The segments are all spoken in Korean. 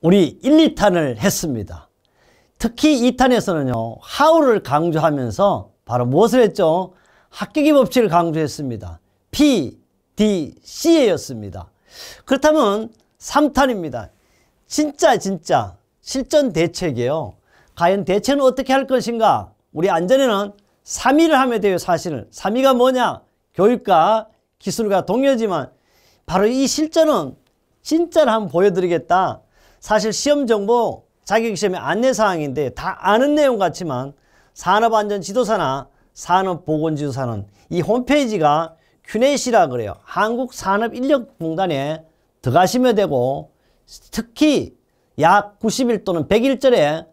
우리 1, 2탄을 했습니다. 특히 2탄에서는요. 하울을 강조하면서 바로 무엇을 했죠? 합격의 법칙을 강조했습니다. P, D, C였습니다. 그렇다면 3탄입니다. 진짜 진짜 실전 대책이에요. 과연 대체는 어떻게 할 것인가? 우리 안전에는 3위를 하면 돼요, 사실은. 3위가 뭐냐? 교육과 기술과 동료지만 바로 이 실전은 진짜를 한번 보여드리겠다. 사실 시험정보 자격시험의 안내사항인데 다 아는 내용 같지만 산업안전지도사나 산업보건지도사는 이 홈페이지가 큐넷이라 그래요. 한국산업인력공단에 들어가시면 되고 특히 약 90일 또는 101절에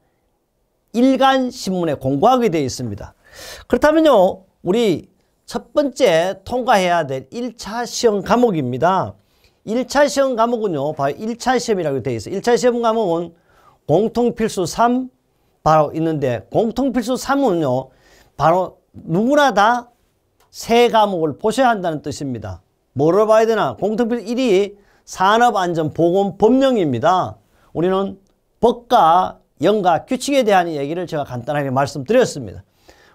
일간 신문에 공고하게 되어 있습니다. 그렇다면요. 우리 첫 번째 통과해야 될 1차 시험 과목입니다. 1차 시험 과목은요. 바로 1차 시험이라고 되어 있어요. 1차 시험 과목은 공통필수 3 바로 있는데 공통필수 3은요. 바로 누구나 다 세 과목을 보셔야 한다는 뜻입니다. 뭐를 봐야 되나? 공통필수 1이 산업안전보건법령입니다. 우리는 법과 영과 규칙에 대한 얘기를 제가 간단하게 말씀드렸습니다.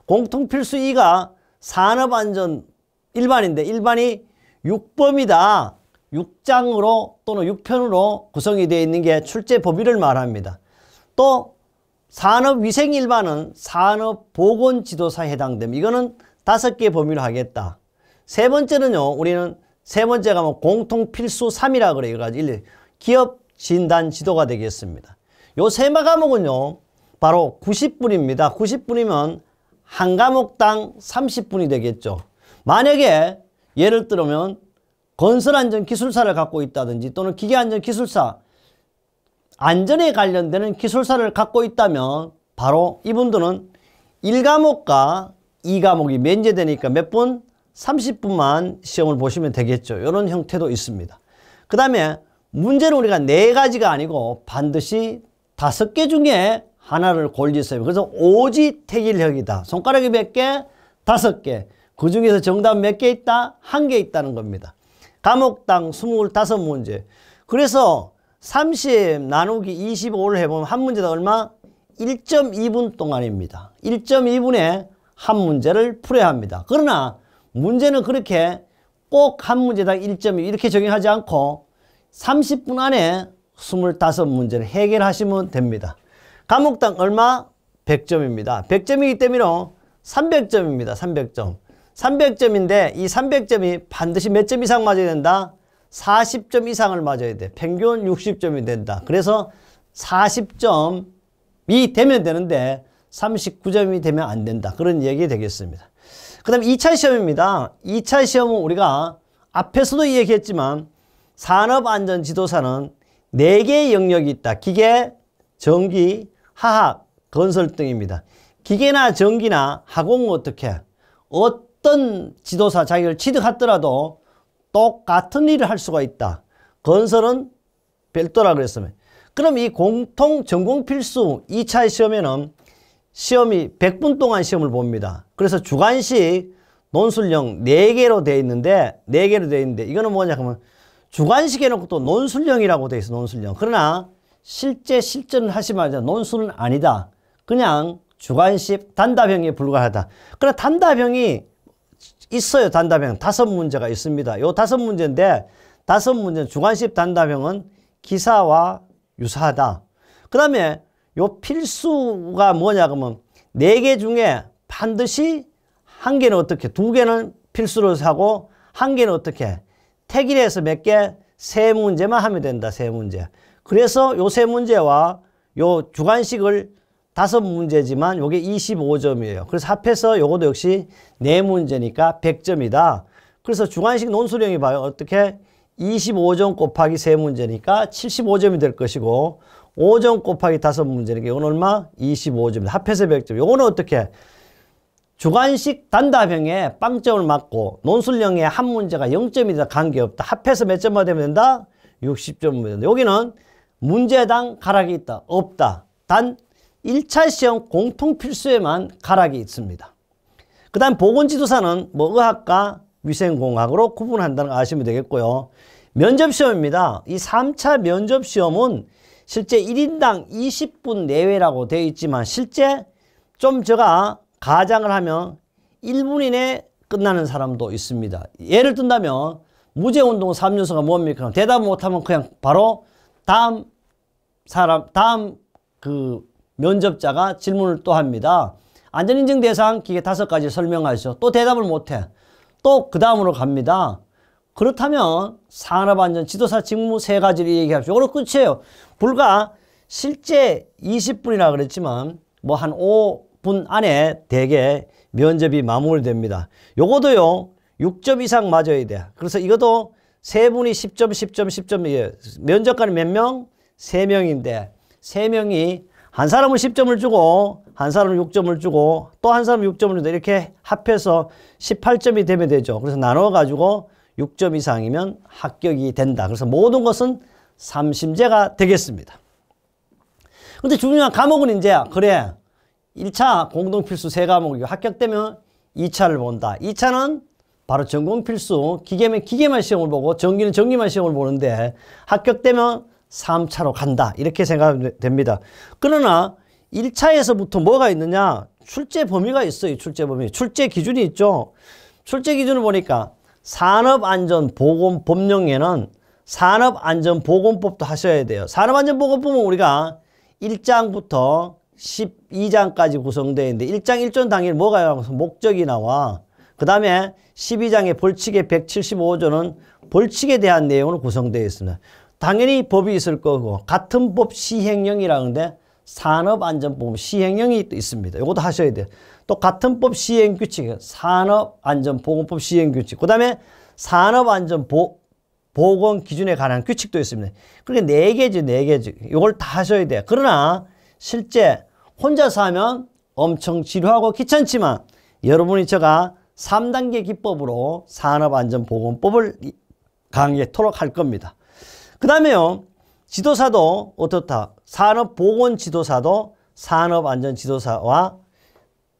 공통필수 2가 산업안전 일반인데 일반이 육범이다. 6장으로 또는 6편으로 구성이 되어 있는 게 출제 범위를 말합니다. 또 산업위생일반은 산업보건지도사에 해당됩니다. 이거는 다섯 개 범위로 하겠다. 세 번째는요. 우리는 세 번째가 뭐 공통필수 3이라 그래요. 그래가지고 1, 기업 진단 지도가 되겠습니다. 요세 과목은요. 바로 90분입니다. 90분이면 한 과목당 30분이 되겠죠. 만약에 예를 들면 건설안전기술사를 갖고 있다든지 또는 기계안전기술사 안전에 관련되는 기술사를 갖고 있다면 바로 이분들은 1과목과 2과목이 면제되니까 몇 분? 30분만 시험을 보시면 되겠죠. 이런 형태도 있습니다. 그 다음에 문제는 우리가 네 가지가 아니고 반드시 다섯 개 중에 하나를 골리세요. 그래서 오지택일형이다. 손가락이 몇 개? 다섯 개. 그 중에서 정답 몇 개 있다? 한 개 있다는 겁니다. 감옥당 25문제. 그래서 30 나누기 25를 해보면 한 문제다 얼마? 1.2분 동안입니다. 1.2분에 한 문제를 풀어야 합니다. 그러나 문제는 그렇게 꼭 한 문제당 1.2 이렇게 적용하지 않고 30분 안에 25문제를 해결하시면 됩니다. 감옥당 얼마? 100점입니다. 100점이기 때문에 300점입니다. 300점. 300점인데 이 300점이 반드시 몇 점 이상 맞아야 된다? 40점 이상을 맞아야 돼. 평균 60점이 된다. 그래서 40점이 되면 되는데 39점이 되면 안 된다. 그런 얘기 되겠습니다. 그 다음 2차 시험입니다. 2차 시험은 우리가 앞에서도 얘기했지만 산업안전지도사는 4개의 영역이 있다. 기계, 전기, 화학, 건설 등입니다. 기계나 전기나 하공은 어떻게? 어떤 어떤 지도사 자격을 취득하더라도 똑같은 일을 할 수가 있다. 건설은 별도라 그랬으면. 그럼 이 공통 전공 필수 2차 시험에는 시험이 100분 동안 시험을 봅니다. 그래서 주관식 논술형 4개로 되어 있는데 4개로 되어 있는데 이거는 뭐냐 하면 주관식 해놓고 또 논술형이라고 되어 있어 논술형. 그러나 실제 실전을 하지 말자. 논술은 아니다. 그냥 주관식 단답형에 불과하다. 그러나 단답형이 있어요. 단답형. 다섯 문제가 있습니다. 요 다섯 문제인데 다섯 문제 주관식 단답형은 기사와 유사하다. 그 다음에 요 필수가 뭐냐 그러면 네 개 중에 반드시 한 개는 어떻게 두 개는 필수로 사고 한 개는 어떻게 택일해서몇 개 세 문제만 하면 된다. 세 문제. 그래서 요 세 문제와 요 주관식을 다섯 문제지만 요게 25점이에요. 그래서 합해서 요것도 역시 네 문제니까 100점이다. 그래서 주관식 논술형이 봐요. 어떻게 25점 곱하기 세문제니까 75점이 될 것이고 5점 곱하기 다섯 문제니까 이건 얼마? 25점이다. 합해서 100점. 요거는 어떻게? 주관식 단답형에 빵점을 맞고 논술형에 한 문제가 0점이다 관계없다. 합해서 몇점만되면 된다? 60점 된다. 여기는 문제당 가락이 있다. 없다. 단 1차 시험 공통 필수에만 가락이 있습니다. 그 다음 보건지도사는 뭐 의학과 위생공학으로 구분한다는 거 아시면 되겠고요. 면접시험입니다. 이 3차 면접시험은 실제 1인당 20분 내외라고 되어 있지만 실제 좀 제가 가장을 하면 1분 이내 끝나는 사람도 있습니다. 예를 든다면 무제운동 3요소가 뭡니까? 대답 못하면 그냥 바로 다음 사람, 다음 그 면접자가 질문을 또 합니다. 안전인증 대상 기계 다섯 가지 설명하시죠. 또 대답을 못해. 또 그 다음으로 갑니다. 그렇다면 산업안전 지도사 직무 세 가지를 얘기합시다. 이걸 끝이에요. 불과 실제 20분이라 그랬지만 뭐 한 5분 안에 대개 면접이 마무리됩니다. 요거도요. 6점 이상 맞아야 돼. 그래서 이것도 세 분이 10점, 10점, 10점 이게 면접관이 몇 명? 세 명인데 세 명이 한 사람은 10점을 주고 한 사람은 6점을 주고 또 한 사람은 6점을 주고 이렇게 합해서 18점이 되면 되죠. 그래서 나눠 가지고 6점 이상이면 합격이 된다. 그래서 모든 것은 삼심제가 되겠습니다. 근데 중요한 과목은 이제 그래 1차 공동필수 세과목이고 합격되면 2차를 본다. 2차는 바로 전공필수 기계면 기계만 시험을 보고 전기는 전기만 시험을 보는데 합격되면 3차로 간다. 이렇게 생각됩니다. 그러나 1차에서부터 뭐가 있느냐? 출제 범위가 있어요. 출제 범위. 출제 기준이 있죠. 출제 기준을 보니까 산업안전보건법령에는 산업안전보건법도 하셔야 돼요. 산업안전보건법은 우리가 1장부터 12장까지 구성되어 있는데 1장 1전 당일 뭐가 나와? 목적이 나와. 그 다음에 12장의 벌칙의 175조는 벌칙에 대한 내용으로 구성되어 있습니다. 당연히 법이 있을 거고 같은 법 시행령이라는데 산업안전보험 시행령이 또 있습니다. 이것도 하셔야 돼요. 또 같은 법 시행규칙, 산업안전보건법 시행규칙, 그 다음에 산업안전보건기준에 관한 규칙도 있습니다. 그렇게 네 개지, 네 개지. 이걸 다 하셔야 돼요. 그러나 실제 혼자서 하면 엄청 지루하고 귀찮지만 여러분이 제가 3단계 기법으로 산업안전보건법을 강의토록 할 겁니다. 그 다음에요. 지도사도 어떻다. 산업보건지도사도 산업안전지도사와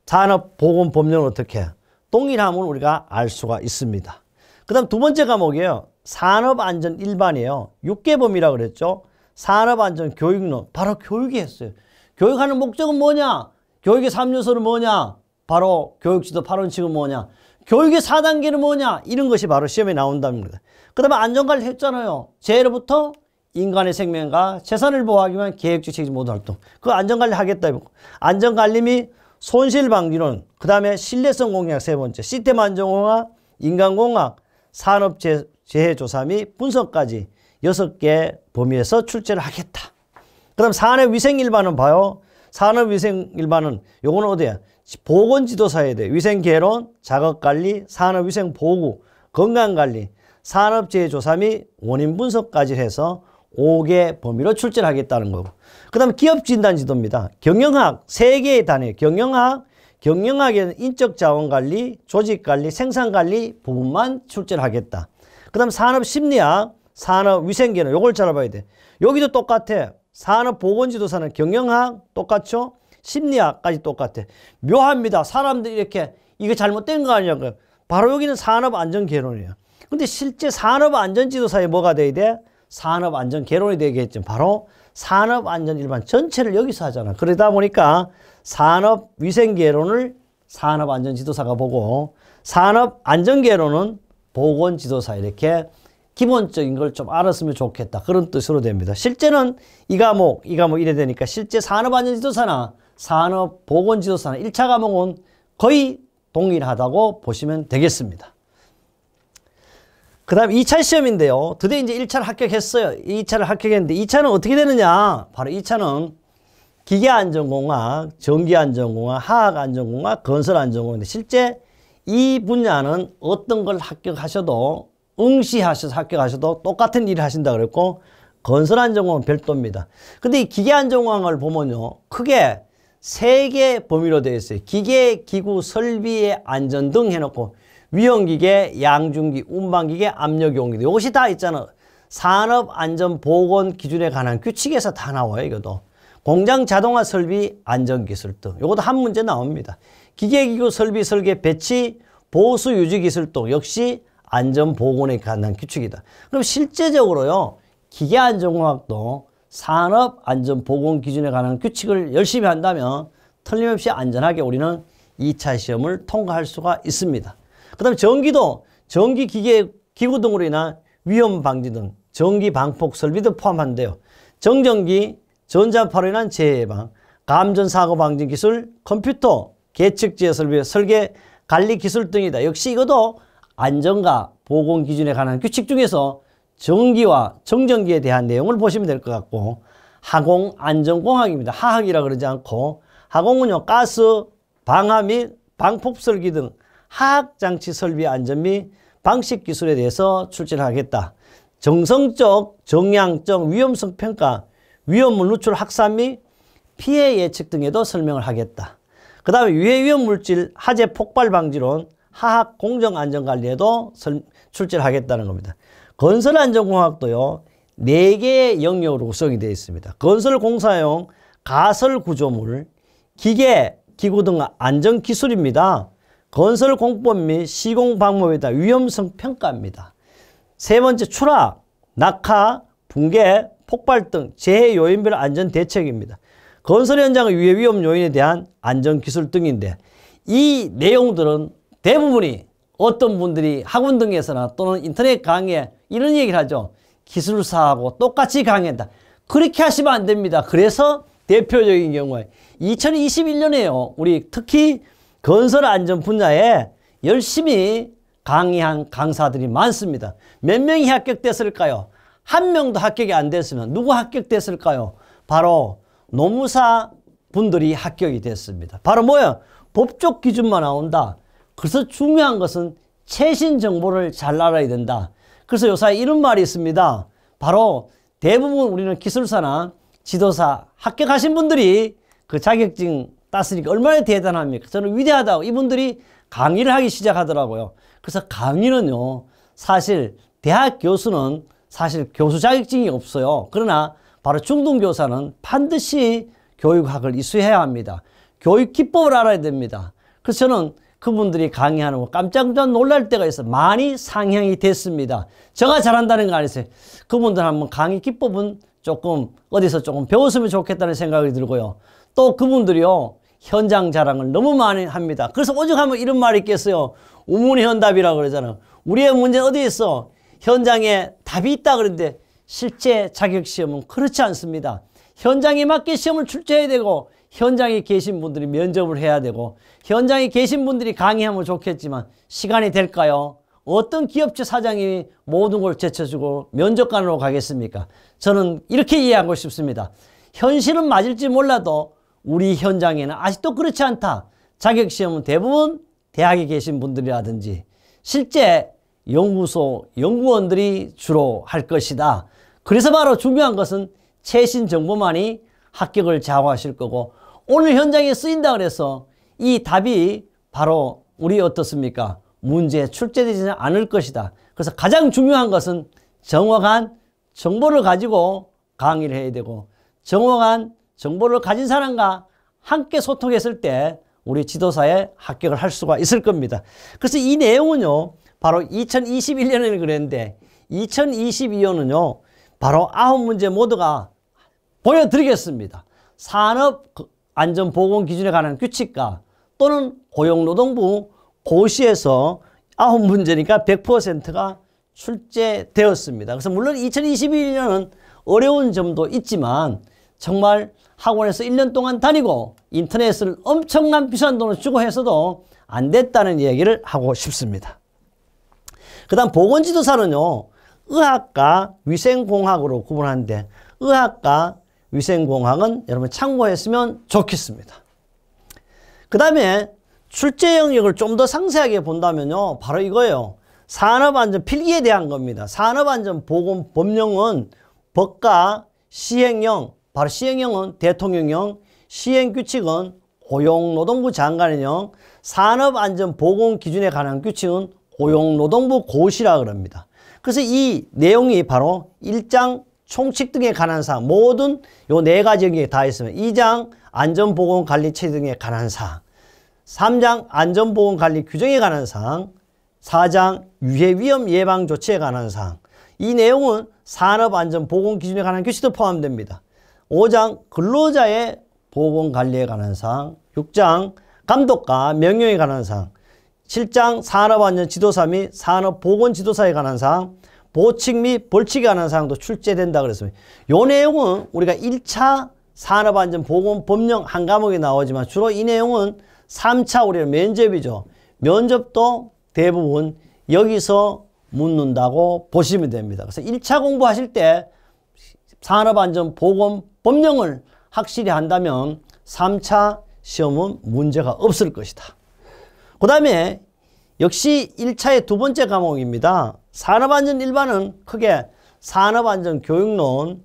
산업보건법령은 어떻게 동일함을 우리가 알 수가 있습니다. 그 다음 두 번째 과목이에요. 산업안전 일반이에요. 육계범이라고 그랬죠. 산업안전 교육론. 바로 교육이 했어요. 교육하는 목적은 뭐냐? 교육의 3요소는 뭐냐? 바로 교육지도 8원칙은 뭐냐? 교육의 4단계는 뭐냐? 이런 것이 바로 시험에 나온답니다. 그 다음에 안전관리 했잖아요. 재해로부터 인간의 생명과 재산을 보호하기 위한 계획적 책임 모든 활동. 그 안전관리 하겠다. 안전관리 및 손실방지론, 그 다음에 신뢰성 공약세 번째, 시스템 안전공학, 인간공학, 산업재해조사 및 분석까지 여섯 개 범위에서 출제를 하겠다. 그 다음 산업위생일반은 봐요. 산업위생일반은 요거는 어디야? 보건지도사에 대해 위생개론, 자극관리산업위생보호구 건강관리, 산업재해조사 및 원인분석까지 해서 5개 범위로 출제하겠다는 거고 그 다음 에 기업진단지도입니다. 경영학 3개의 단위 경영학, 경영학에는 인적자원관리, 조직관리, 생산관리 부분만 출제하겠다. 그 다음 산업심리학, 산업위생개론 요걸 잘봐야 돼. 여기도 똑같아. 산업보건지도사는 경영학 똑같죠? 심리학까지 똑같아. 묘합니다. 사람들이 이렇게 이게 잘못된 거아니냐고 바로 여기는 산업안전개론이에요. 근데 실제 산업안전지도사에 뭐가 돼야 돼? 산업안전개론이 되겠죠. 바로 산업안전일반 전체를 여기서 하잖아. 그러다 보니까 산업위생개론을 산업안전지도사가 보고 산업안전개론은 보건지도사 이렇게 기본적인 걸 좀 알았으면 좋겠다. 그런 뜻으로 됩니다. 실제는 이 과목, 이 과목 이래 되니까 실제 산업안전지도사나 산업보건지도사는 1차 과목은 거의 동일하다고 보시면 되겠습니다. 그 다음 2차 시험인데요. 드디어 이제 1차를 합격했어요. 2차를 합격했는데 2차는 어떻게 되느냐? 바로 2차는 기계안전공학, 전기안전공학, 화학안전공학, 건설안전공학인데 실제 이 분야는 어떤 걸 합격하셔도 응시하셔서 합격하셔도 똑같은 일을 하신다 그랬고 건설안전공은 학 별도입니다. 근데 이 기계안전공학을 보면요. 크게 세개 범위로 되어 있어요. 기계, 기구, 설비의 안전 등 해놓고 위험기계, 양중기, 운반기계, 압력용기계 이것이 다 있잖아. 산업안전보건 기준에 관한 규칙에서 다 나와요. 이것도. 공장 자동화 설비 안전기술 등 이것도 한 문제 나옵니다. 기계기구 설비 설계 배치 보수 유지 기술 등 역시 안전보건에 관한 규칙이다. 그럼 실제적으로요. 기계안전공학도 산업안전보건기준에 관한 규칙을 열심히 한다면 틀림없이 안전하게 우리는 2차 시험을 통과할 수가 있습니다. 그 다음에 전기도 전기기계 기구 등으로 인한 위험 방지 등 전기 방폭 설비도 포함한데요. 정전기, 전자파로 인한 재해 예방, 감전 사고 방진 기술, 컴퓨터, 계측지혜 설비, 설계, 관리 기술 등이다. 역시 이것도 안전과 보건 기준에 관한 규칙 중에서 정기와 정전기에 대한 내용을 보시면 될 것 같고 하공 안전공학입니다. 하학이라 그러지 않고 하공은요 가스 방화 및 방폭 설기 등 하학 장치 설비 안전 및 방식 기술에 대해서 출전하겠다. 정성적, 정량적 위험성 평가, 위험물 누출 확산 및 피해 예측 등에도 설명을 하겠다. 그 다음에 유해 위험 물질 하재 폭발 방지론, 하학 공정 안전 관리에도 출제를 하겠다는 겁니다. 건설안전공학도요. 4개의 영역으로 구성이 되어 있습니다. 건설공사용, 가설구조물, 기계, 기구 등 안전기술입니다. 건설공법 및 시공방법에 대한 위험성 평가입니다. 세 번째 추락, 낙하, 붕괴, 폭발 등 재해 요인별 안전 대책입니다. 건설 현장 의 위해 위험 요인에 대한 안전 기술 등인데 이 내용들은 대부분이 어떤 분들이 학원 등에서나 또는 인터넷 강의에 이런 얘기를 하죠. 기술사하고 똑같이 강의한다 그렇게 하시면 안 됩니다. 그래서 대표적인 경우에 2021년에요. 우리 특히 건설 안전 분야에 열심히 강의한 강사들이 많습니다. 몇 명이 합격됐을까요? 한 명도 합격이 안 됐으면 누구 합격됐을까요? 바로 노무사 분들이 합격이 됐습니다. 바로 뭐야? 법적 기준만 나온다. 그래서 중요한 것은 최신 정보를 잘 알아야 된다. 그래서 요사 이런 말이 있습니다. 바로 대부분 우리는 기술사나 지도사 합격하신 분들이 그 자격증 땄으니까 얼마나 대단합니까? 저는 위대하다고 이분들이 강의를 하기 시작하더라고요. 그래서 강의는요, 사실 대학 교수는 사실 교수 자격증이 없어요. 그러나 바로 중등교사는 반드시 교육학을 이수해야 합니다. 교육 기법을 알아야 됩니다. 그래서 저는 그분들이 강의하는 거 깜짝 놀랄 때가 있어 많이 상향이 됐습니다. 제가 잘한다는 거 아니세요. 그분들 한번 강의 기법은 조금 어디서 조금 배웠으면 좋겠다는 생각이 들고요. 또 그분들이요. 현장 자랑을 너무 많이 합니다. 그래서 오죽하면 이런 말이 있겠어요. 우문 현답이라고 그러잖아요. 우리의 문제는 어디 있어? 현장에 답이 있다 그는데 실제 자격시험은 그렇지 않습니다. 현장에 맞게 시험을 출제해야 되고 현장에 계신 분들이 면접을 해야 되고 현장에 계신 분들이 강의하면 좋겠지만 시간이 될까요? 어떤 기업체 사장이 모든 걸 제쳐주고 면접관으로 가겠습니까? 저는 이렇게 이해하고 싶습니다. 현실은 맞을지 몰라도 우리 현장에는 아직도 그렇지 않다. 자격시험은 대부분 대학에 계신 분들이라든지 실제 연구소 연구원들이 주로 할 것이다. 그래서 바로 중요한 것은 최신 정보만이 합격을 좌우하실 거고 오늘 현장에 쓰인다 그래서 이 답이 바로 우리 어떻습니까? 문제에 출제되지는 않을 것이다. 그래서 가장 중요한 것은 정확한 정보를 가지고 강의를 해야 되고 정확한 정보를 가진 사람과 함께 소통했을 때 우리 지도사에 합격을 할 수가 있을 겁니다. 그래서 이 내용은요. 바로 2021년에는 그랬는데 2022년은요. 바로 아홉 문제 모두가 보여드리겠습니다. 산업 안전보건 기준에 관한 규칙과 또는 고용노동부 고시에서 아홉 문제니까 100%가 출제되었습니다. 그래서 물론 2021년은 어려운 점도 있지만 정말 학원에서 1년 동안 다니고 인터넷을 엄청난 비싼 돈을 주고 해서도 안 됐다는 얘기를 하고 싶습니다. 그 다음 보건지도사는요. 의학과 위생공학으로 구분하는데 의학과 위생공학은 여러분 참고했으면 좋겠습니다. 그 다음에 출제 영역을 좀 더 상세하게 본다면요. 바로 이거예요. 산업안전 필기에 대한 겁니다. 산업안전보건 법령은 법과 시행령, 바로 시행령은 대통령령, 시행규칙은 고용노동부 장관령, 산업안전보건 기준에 관한 규칙은 고용노동부 고시라 그럽니다. 그래서 이 내용이 바로 1장 총칙 등에 관한 사항 모든 요 네 가지 영역에 다 있으면 2장 안전보건관리체 등에 관한 사항 3장 안전보건관리 규정에 관한 사항 4장 유해위험 예방 조치에 관한 사항 이 내용은 산업안전보건기준에 관한 규칙도 포함됩니다. 5장 근로자의 보건관리에 관한 사항 6장 감독과 명령에 관한 사항 7장 산업안전지도사 및 산업보건지도사에 관한 사항 보칙 및 벌칙에 관한 사항도 출제된다 그랬습니다. 요 내용은 우리가 1차 산업안전보건법령 한 과목에 나오지만 주로 이 내용은 3차 우리 면접이죠. 면접도 대부분 여기서 묻는다고 보시면 됩니다. 그래서 1차 공부하실 때 산업안전보건법령을 확실히 한다면 3차 시험은 문제가 없을 것이다. 그 다음에 역시 1차의 두 번째 과목입니다. 산업안전 일반은 크게 산업안전 교육론,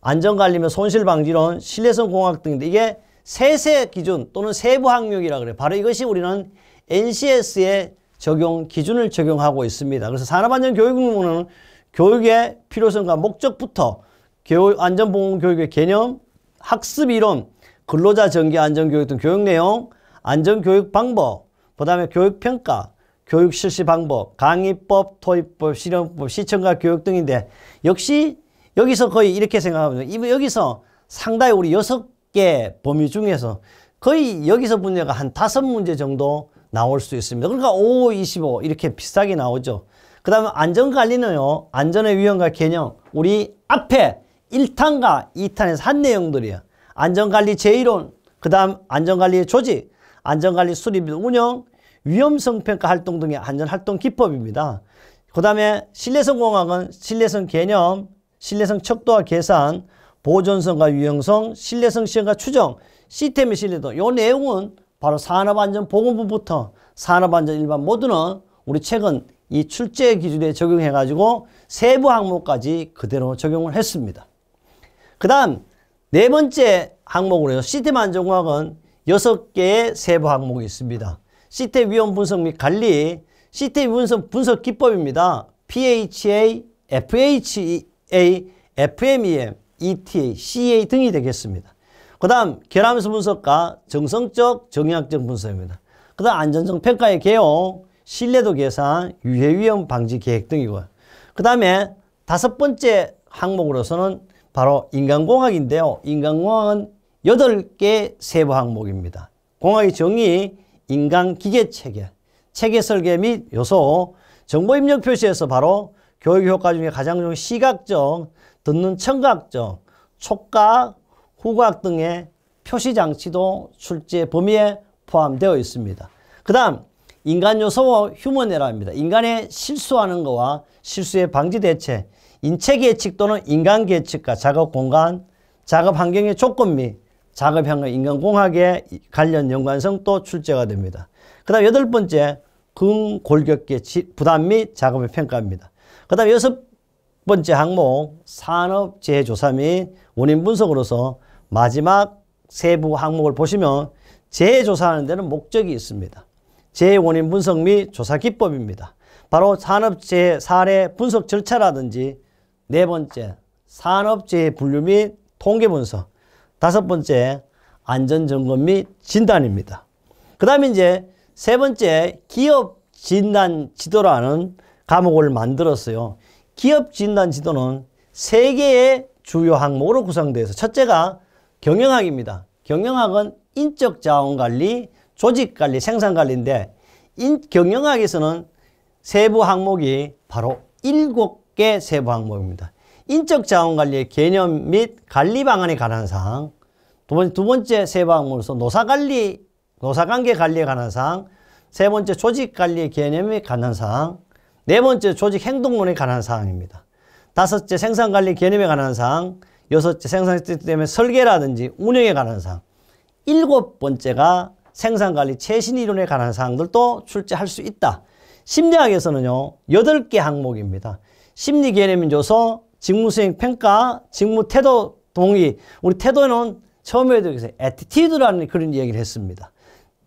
안전관리및 손실방지론, 신뢰성공학 등인데 이게 세세 기준 또는 세부 학력이라 그래요. 바로 이것이 우리는 NCS의 적용 기준을 적용하고 있습니다. 그래서 산업안전교육론은 교육의 필요성과 목적부터 교육 안전보건교육의 개념, 학습이론, 근로자 전기 안전교육 등 교육 내용, 안전교육 방법, 그 다음에 교육평가, 교육 실시 방법, 강의법, 토익법 실용법, 시청과 교육 등인데 역시 여기서 거의 이렇게 생각하면 여기서 상당히 우리 여섯 개 범위 중에서 거의 여기서 분야가 한 다섯 문제 정도 나올 수 있습니다. 그러니까 5, 25 이렇게 비슷하게 나오죠. 그 다음에 안전관리는요. 안전의 위험과 개념. 우리 앞에 1탄과 2탄에서 한 내용들이에요. 안전관리 제이론그 다음 안전관리의 조직, 안전관리 수립 운영, 위험성 평가 활동 등의 안전 활동 기법입니다. 그 다음에 신뢰성 공학은 신뢰성 개념, 신뢰성 척도와 계산, 보존성과 유형성, 신뢰성 시험과 추정, 시스템의 신뢰도 요 내용은 바로 산업안전보건부부터 산업안전 일반 모두는 우리 최근 이 출제 기준에 적용해 가지고 세부 항목까지 그대로 적용을 했습니다. 그 다음 네 번째 항목으로 시스템 안전공학은 여섯 개의 세부 항목이 있습니다. 시태 위험 분석 및 관리, 시태 분석, 분석 기법입니다. PHA, FHA, FMEM, ETA, e CA 등이 되겠습니다. 그 다음 결함수 분석과 정성적, 정의학적 분석입니다. 그 다음 안전성 평가의 개요, 신뢰도 계산, 유해위험 방지 계획 등이고요. 그 다음에 다섯 번째 항목으로서는 바로 인간공학인데요. 인간공학은 여덟 개 세부 항목입니다. 공학의 정의, 인간기계체계 체계설계 및 요소, 정보입력 표시에서 바로 교육효과 중에 가장 중요한 시각적, 듣는 청각적, 촉각, 후각 등의 표시장치도 출제 범위에 포함되어 있습니다. 그 다음 인간 요소와 휴먼 에라입니다. 인간의 실수하는 것과 실수의 방지 대책, 인체 계측 또는 인간 계측과 작업 공간, 작업 환경의 조건 및 작업형과 인간공학의 관련 연관성 또 출제가 됩니다. 그 다음 여덟 번째 금골격계 부담 및 작업의 평가입니다. 그 다음 여섯 번째 항목 산업재해 조사 및 원인 분석으로서 마지막 세부 항목을 보시면 재해 조사하는 데는 목적이 있습니다. 재해 원인 분석 및 조사 기법입니다. 바로 산업재해 사례 분석 절차라든지 네 번째 산업재해 분류 및 통계 분석 다섯 번째, 안전점검 및 진단입니다. 그 다음에 이제 세 번째, 기업 진단 지도라는 과목을 만들었어요. 기업 진단 지도는 세 개의 주요 항목으로 구성되어 서 첫째가 경영학입니다. 경영학은 인적 자원 관리, 조직 관리, 생산 관리인데 인, 경영학에서는 세부 항목이 바로 일곱 개 세부 항목입니다. 인적 자원 관리의 개념 및 관리 방안에 관한 사항, 두, 번, 두 번째 세 방으로서 노사관리, 노사관계 관리에 관한 사항, 세 번째 조직 관리의 개념에 관한 사항, 네 번째 조직 행동론에 관한 사항입니다. 다섯째 생산 관리 개념에 관한 사항, 여섯째 생산 시스템의 설계라든지 운영에 관한 사항, 일곱 번째가 생산 관리 최신 이론에 관한 사항들도 출제할 수 있다. 심리학에서는요, 여덟 개 항목입니다. 심리 개념인 줘서 직무 수행 평가, 직무 태도 동의. 우리 태도는 처음에도 그래서 에티튜드라는 그런 얘기를 했습니다.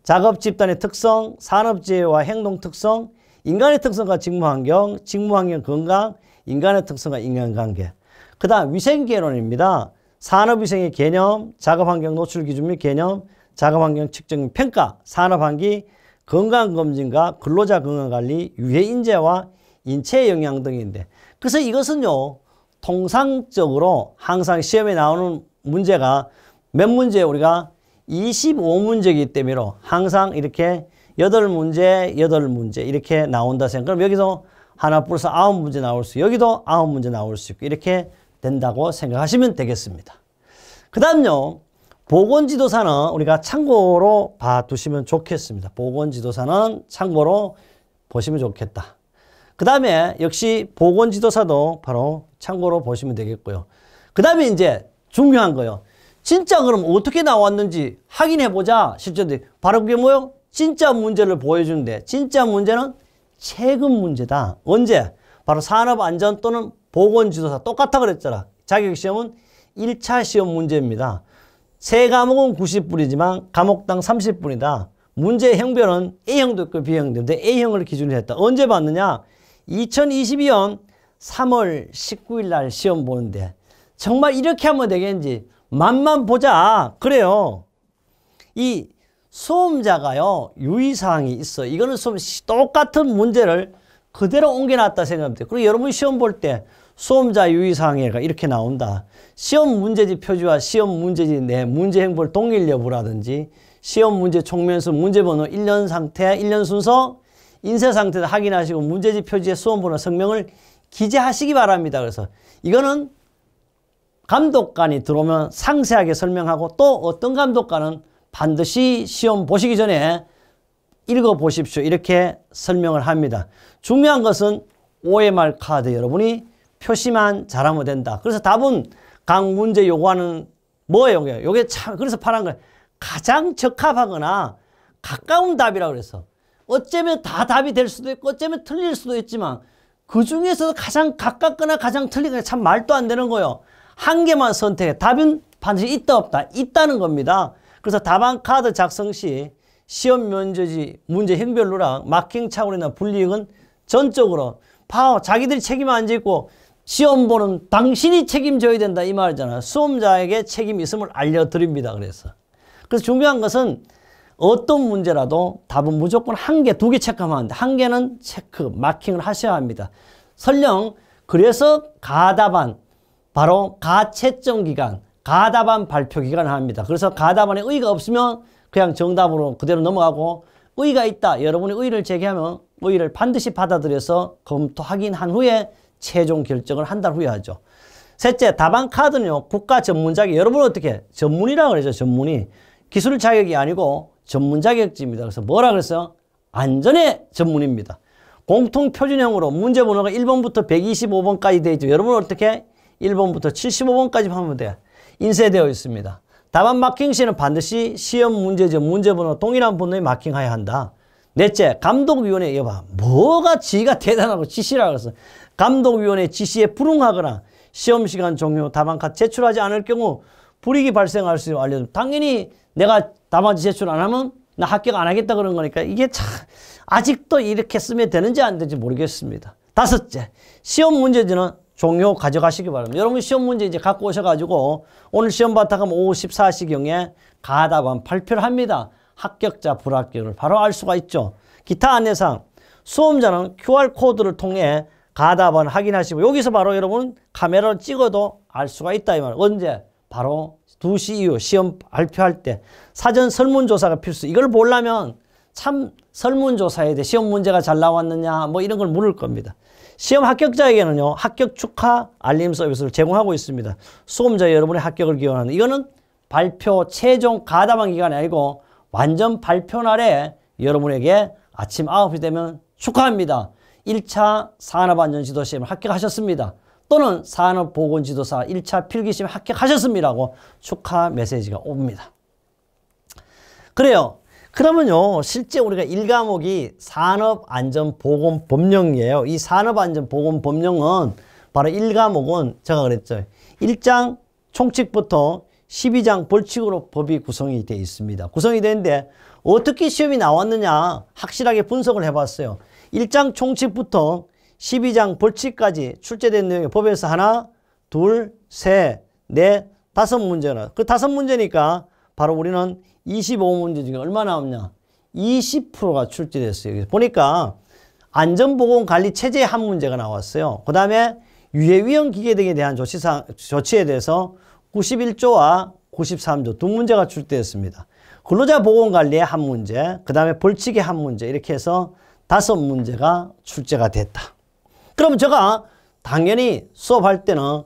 작업 집단의 특성, 산업 재해와 행동 특성, 인간의 특성과 직무 환경, 직무 환경 건강, 인간의 특성과 인간관계. 그 다음 위생개론입니다. 산업위생의 개념, 작업환경 노출 기준 및 개념, 작업환경 측정 및 평가, 산업환기, 건강검진과 근로자 건강관리, 유해인재와 인체 영향 등인데 그래서 이것은요 통상적으로 항상 시험에 나오는 문제가 몇 문제 우리가 25문제이기 때문에 항상 이렇게 8문제, 8문제 이렇게 나온다 생각. 그럼 여기서 하나 플러스 9문제 나올 수 여기도 9문제 나올 수 있고 이렇게 된다고 생각하시면 되겠습니다. 그 다음요. 보건지도사는 우리가 참고로 봐두시면 좋겠습니다. 보건지도사는 참고로 보시면 좋겠다. 그 다음에 역시 보건지도사도 바로 참고로 보시면 되겠고요. 그 다음에 이제 중요한 거요. 진짜 그럼 어떻게 나왔는지 확인해보자. 실제로 바로 그게 뭐요? 진짜 문제를 보여주는데 진짜 문제는 세금 문제다. 언제? 바로 산업안전 또는 보건지도사 똑같아 그랬잖아. 자격시험은 1차 시험 문제입니다. 세 과목은 90분이지만 과목당 30분이다. 문제 형별은 A형도 있고 B형도 있는데 A형을 기준으로 했다. 언제 봤느냐? 2022년 3월 19일 날 시험 보는데 정말 이렇게 하면 되겠는지 맛만 보자. 그래요. 이 수험자가요. 유의사항이 있어. 이거는 수험 똑같은 문제를 그대로 옮겨놨다 생각하면 돼 그리고 여러분 시험 볼 때 수험자 유의사항에가 이렇게 나온다. 시험 문제지 표지와 시험 문제지 내 문제 행보를 동일 여부라든지 시험 문제 총면수 문제번호 1년 상태 1년 순서 인쇄 상태를 확인하시고 문제지 표지에 수험번호 성명을 기재하시기 바랍니다. 그래서 이거는 감독관이 들어오면 상세하게 설명하고 또 어떤 감독관은 반드시 시험 보시기 전에 읽어보십시오. 이렇게 설명을 합니다. 중요한 것은 OMR 카드 여러분이 표시만 잘하면 된다. 그래서 답은 각 문제 요구하는 뭐예요? 이게 요게 참 그래서 파란 거요 가장 적합하거나 가까운 답이라고 그래서 어쩌면 다 답이 될 수도 있고 어쩌면 틀릴 수도 있지만 그 중에서도 가장 가깝거나 가장 틀리거나 참 말도 안 되는 거예요. 한 개만 선택해. 답은 반드시 있다 없다. 있다는 겁니다. 그래서 답안 카드 작성 시 시험 면제지 문제 행별 로락 마킹 착원이나 불이익은 전적으로 파워 자기들이 책임 안 지고 시험 보는 당신이 책임져야 된다 이 말이잖아요. 수험자에게 책임 있음을 알려드립니다. 그래서 그래서 중요한 것은 어떤 문제라도 답은 무조건 한 개, 두 개 체크하면 안 돼. 한 개는 체크, 마킹을 하셔야 합니다. 설령 그래서 가답안, 바로 가채점 기간, 가답안 발표 기간을 합니다. 그래서 가답안에 의가 없으면 그냥 정답으로 그대로 넘어가고 의가 있다. 여러분이 의를 제기하면 의를 반드시 받아들여서 검토 확인 한 후에 최종 결정을 한 달 후에 하죠. 셋째, 답안 카드는요. 국가 전문자격. 여러분 어떻게 전문이라고 그러죠. 전문이. 기술 자격이 아니고 전문 자격지입니다 그래서 뭐라 그랬어요? 안전의 전문입니다. 공통 표준형으로 문제 번호가 1번부터 125번까지 되어 있죠. 여러분 어떻게 1번부터 75번까지 하면 돼. 요 인쇄되어 있습니다. 다만 마킹 시는 반드시 시험 문제점 문제번호 동일한 번호에 마킹하여야 한다. 넷째, 감독위원회 여봐. 뭐가 지가 대단하고 지시라고 해서 감독위원회 지시에 불응하거나 시험 시간 종료 다안카 제출하지 않을 경우 불이익이 발생할 수 있는 알려 당연히 내가 답안 제출 안 하면 나 합격 안 하겠다 그런 거니까 이게 참 아직도 이렇게 쓰면 되는지 안 되는지 모르겠습니다. 다섯째, 시험 문제지는 종료 가져가시기 바랍니다. 여러분 시험 문제 이제 갖고 오셔가지고 오늘 시험 바탕은 오후 14시경에 가답안 발표를 합니다. 합격자, 불합격을 바로 알 수가 있죠. 기타 안내상 수험자는 QR코드를 통해 가답안 확인하시고 여기서 바로 여러분 카메라로 찍어도 알 수가 있다. 이 말. 언제? 바로 2시 이후 시험 발표할 때 사전 설문조사가 필수. 이걸 보려면 참 설문조사에 대해 시험 문제가 잘 나왔느냐 뭐 이런 걸 물을 겁니다. 시험 합격자에게는요. 합격 축하 알림 서비스를 제공하고 있습니다. 수험자 여러분의 합격을 기원하는 이거는 발표 최종 가담한 기간이 아니고 완전 발표 날에 여러분에게 아침 9시 되면 축하합니다. 1차 산업안전지도 시험을 합격하셨습니다. 또는 산업보건지도사 1차 필기시험 합격하셨습니다고 축하 메시지가 옵니다. 그래요. 그러면요 실제 우리가 일과목이 산업안전보건법령이에요. 이 산업안전보건법령은 바로 일과목은 제가 그랬죠. 일장 총칙부터 12장 벌칙으로 법이 구성이 되어 있습니다. 구성이 되는데 어떻게 시험이 나왔느냐 확실하게 분석을 해봤어요. 1장 총칙부터 12장 벌칙까지 출제된 내용이 법에서 하나, 둘, 셋, 넷, 다섯 문제는그 다섯 문제니까 바로 우리는 25문제 중에 얼마 나왔냐? 20%가 출제됐어요. 여기서 보니까 안전보건관리체제 한 문제가 나왔어요. 그 다음에 유해위험기계 등에 대한 조치사, 조치에 대해서 91조와 93조 두 문제가 출제됐습니다. 근로자 보건관리의 한 문제, 그 다음에 벌칙의 한 문제 이렇게 해서 다섯 문제가 출제가 됐다. 그럼 제가 당연히 수업할 때는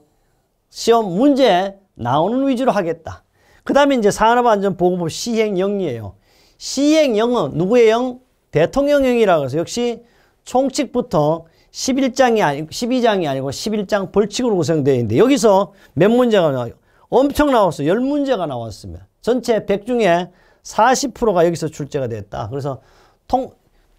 시험 문제 나오는 위주로 하겠다. 그 다음에 이제 산업안전보건법 시행령이에요. 시행령은 누구의 영? 대통령령이라고 해서 역시 총칙부터 11장이 아니고 12장이 아니고 11장 벌칙으로 구성되어 있는데 여기서 몇 문제가 나와요? 엄청 나왔어요. 10문제가 나왔습니다. 전체 100 중에 40%가 여기서 출제가 됐다. 그래서 통,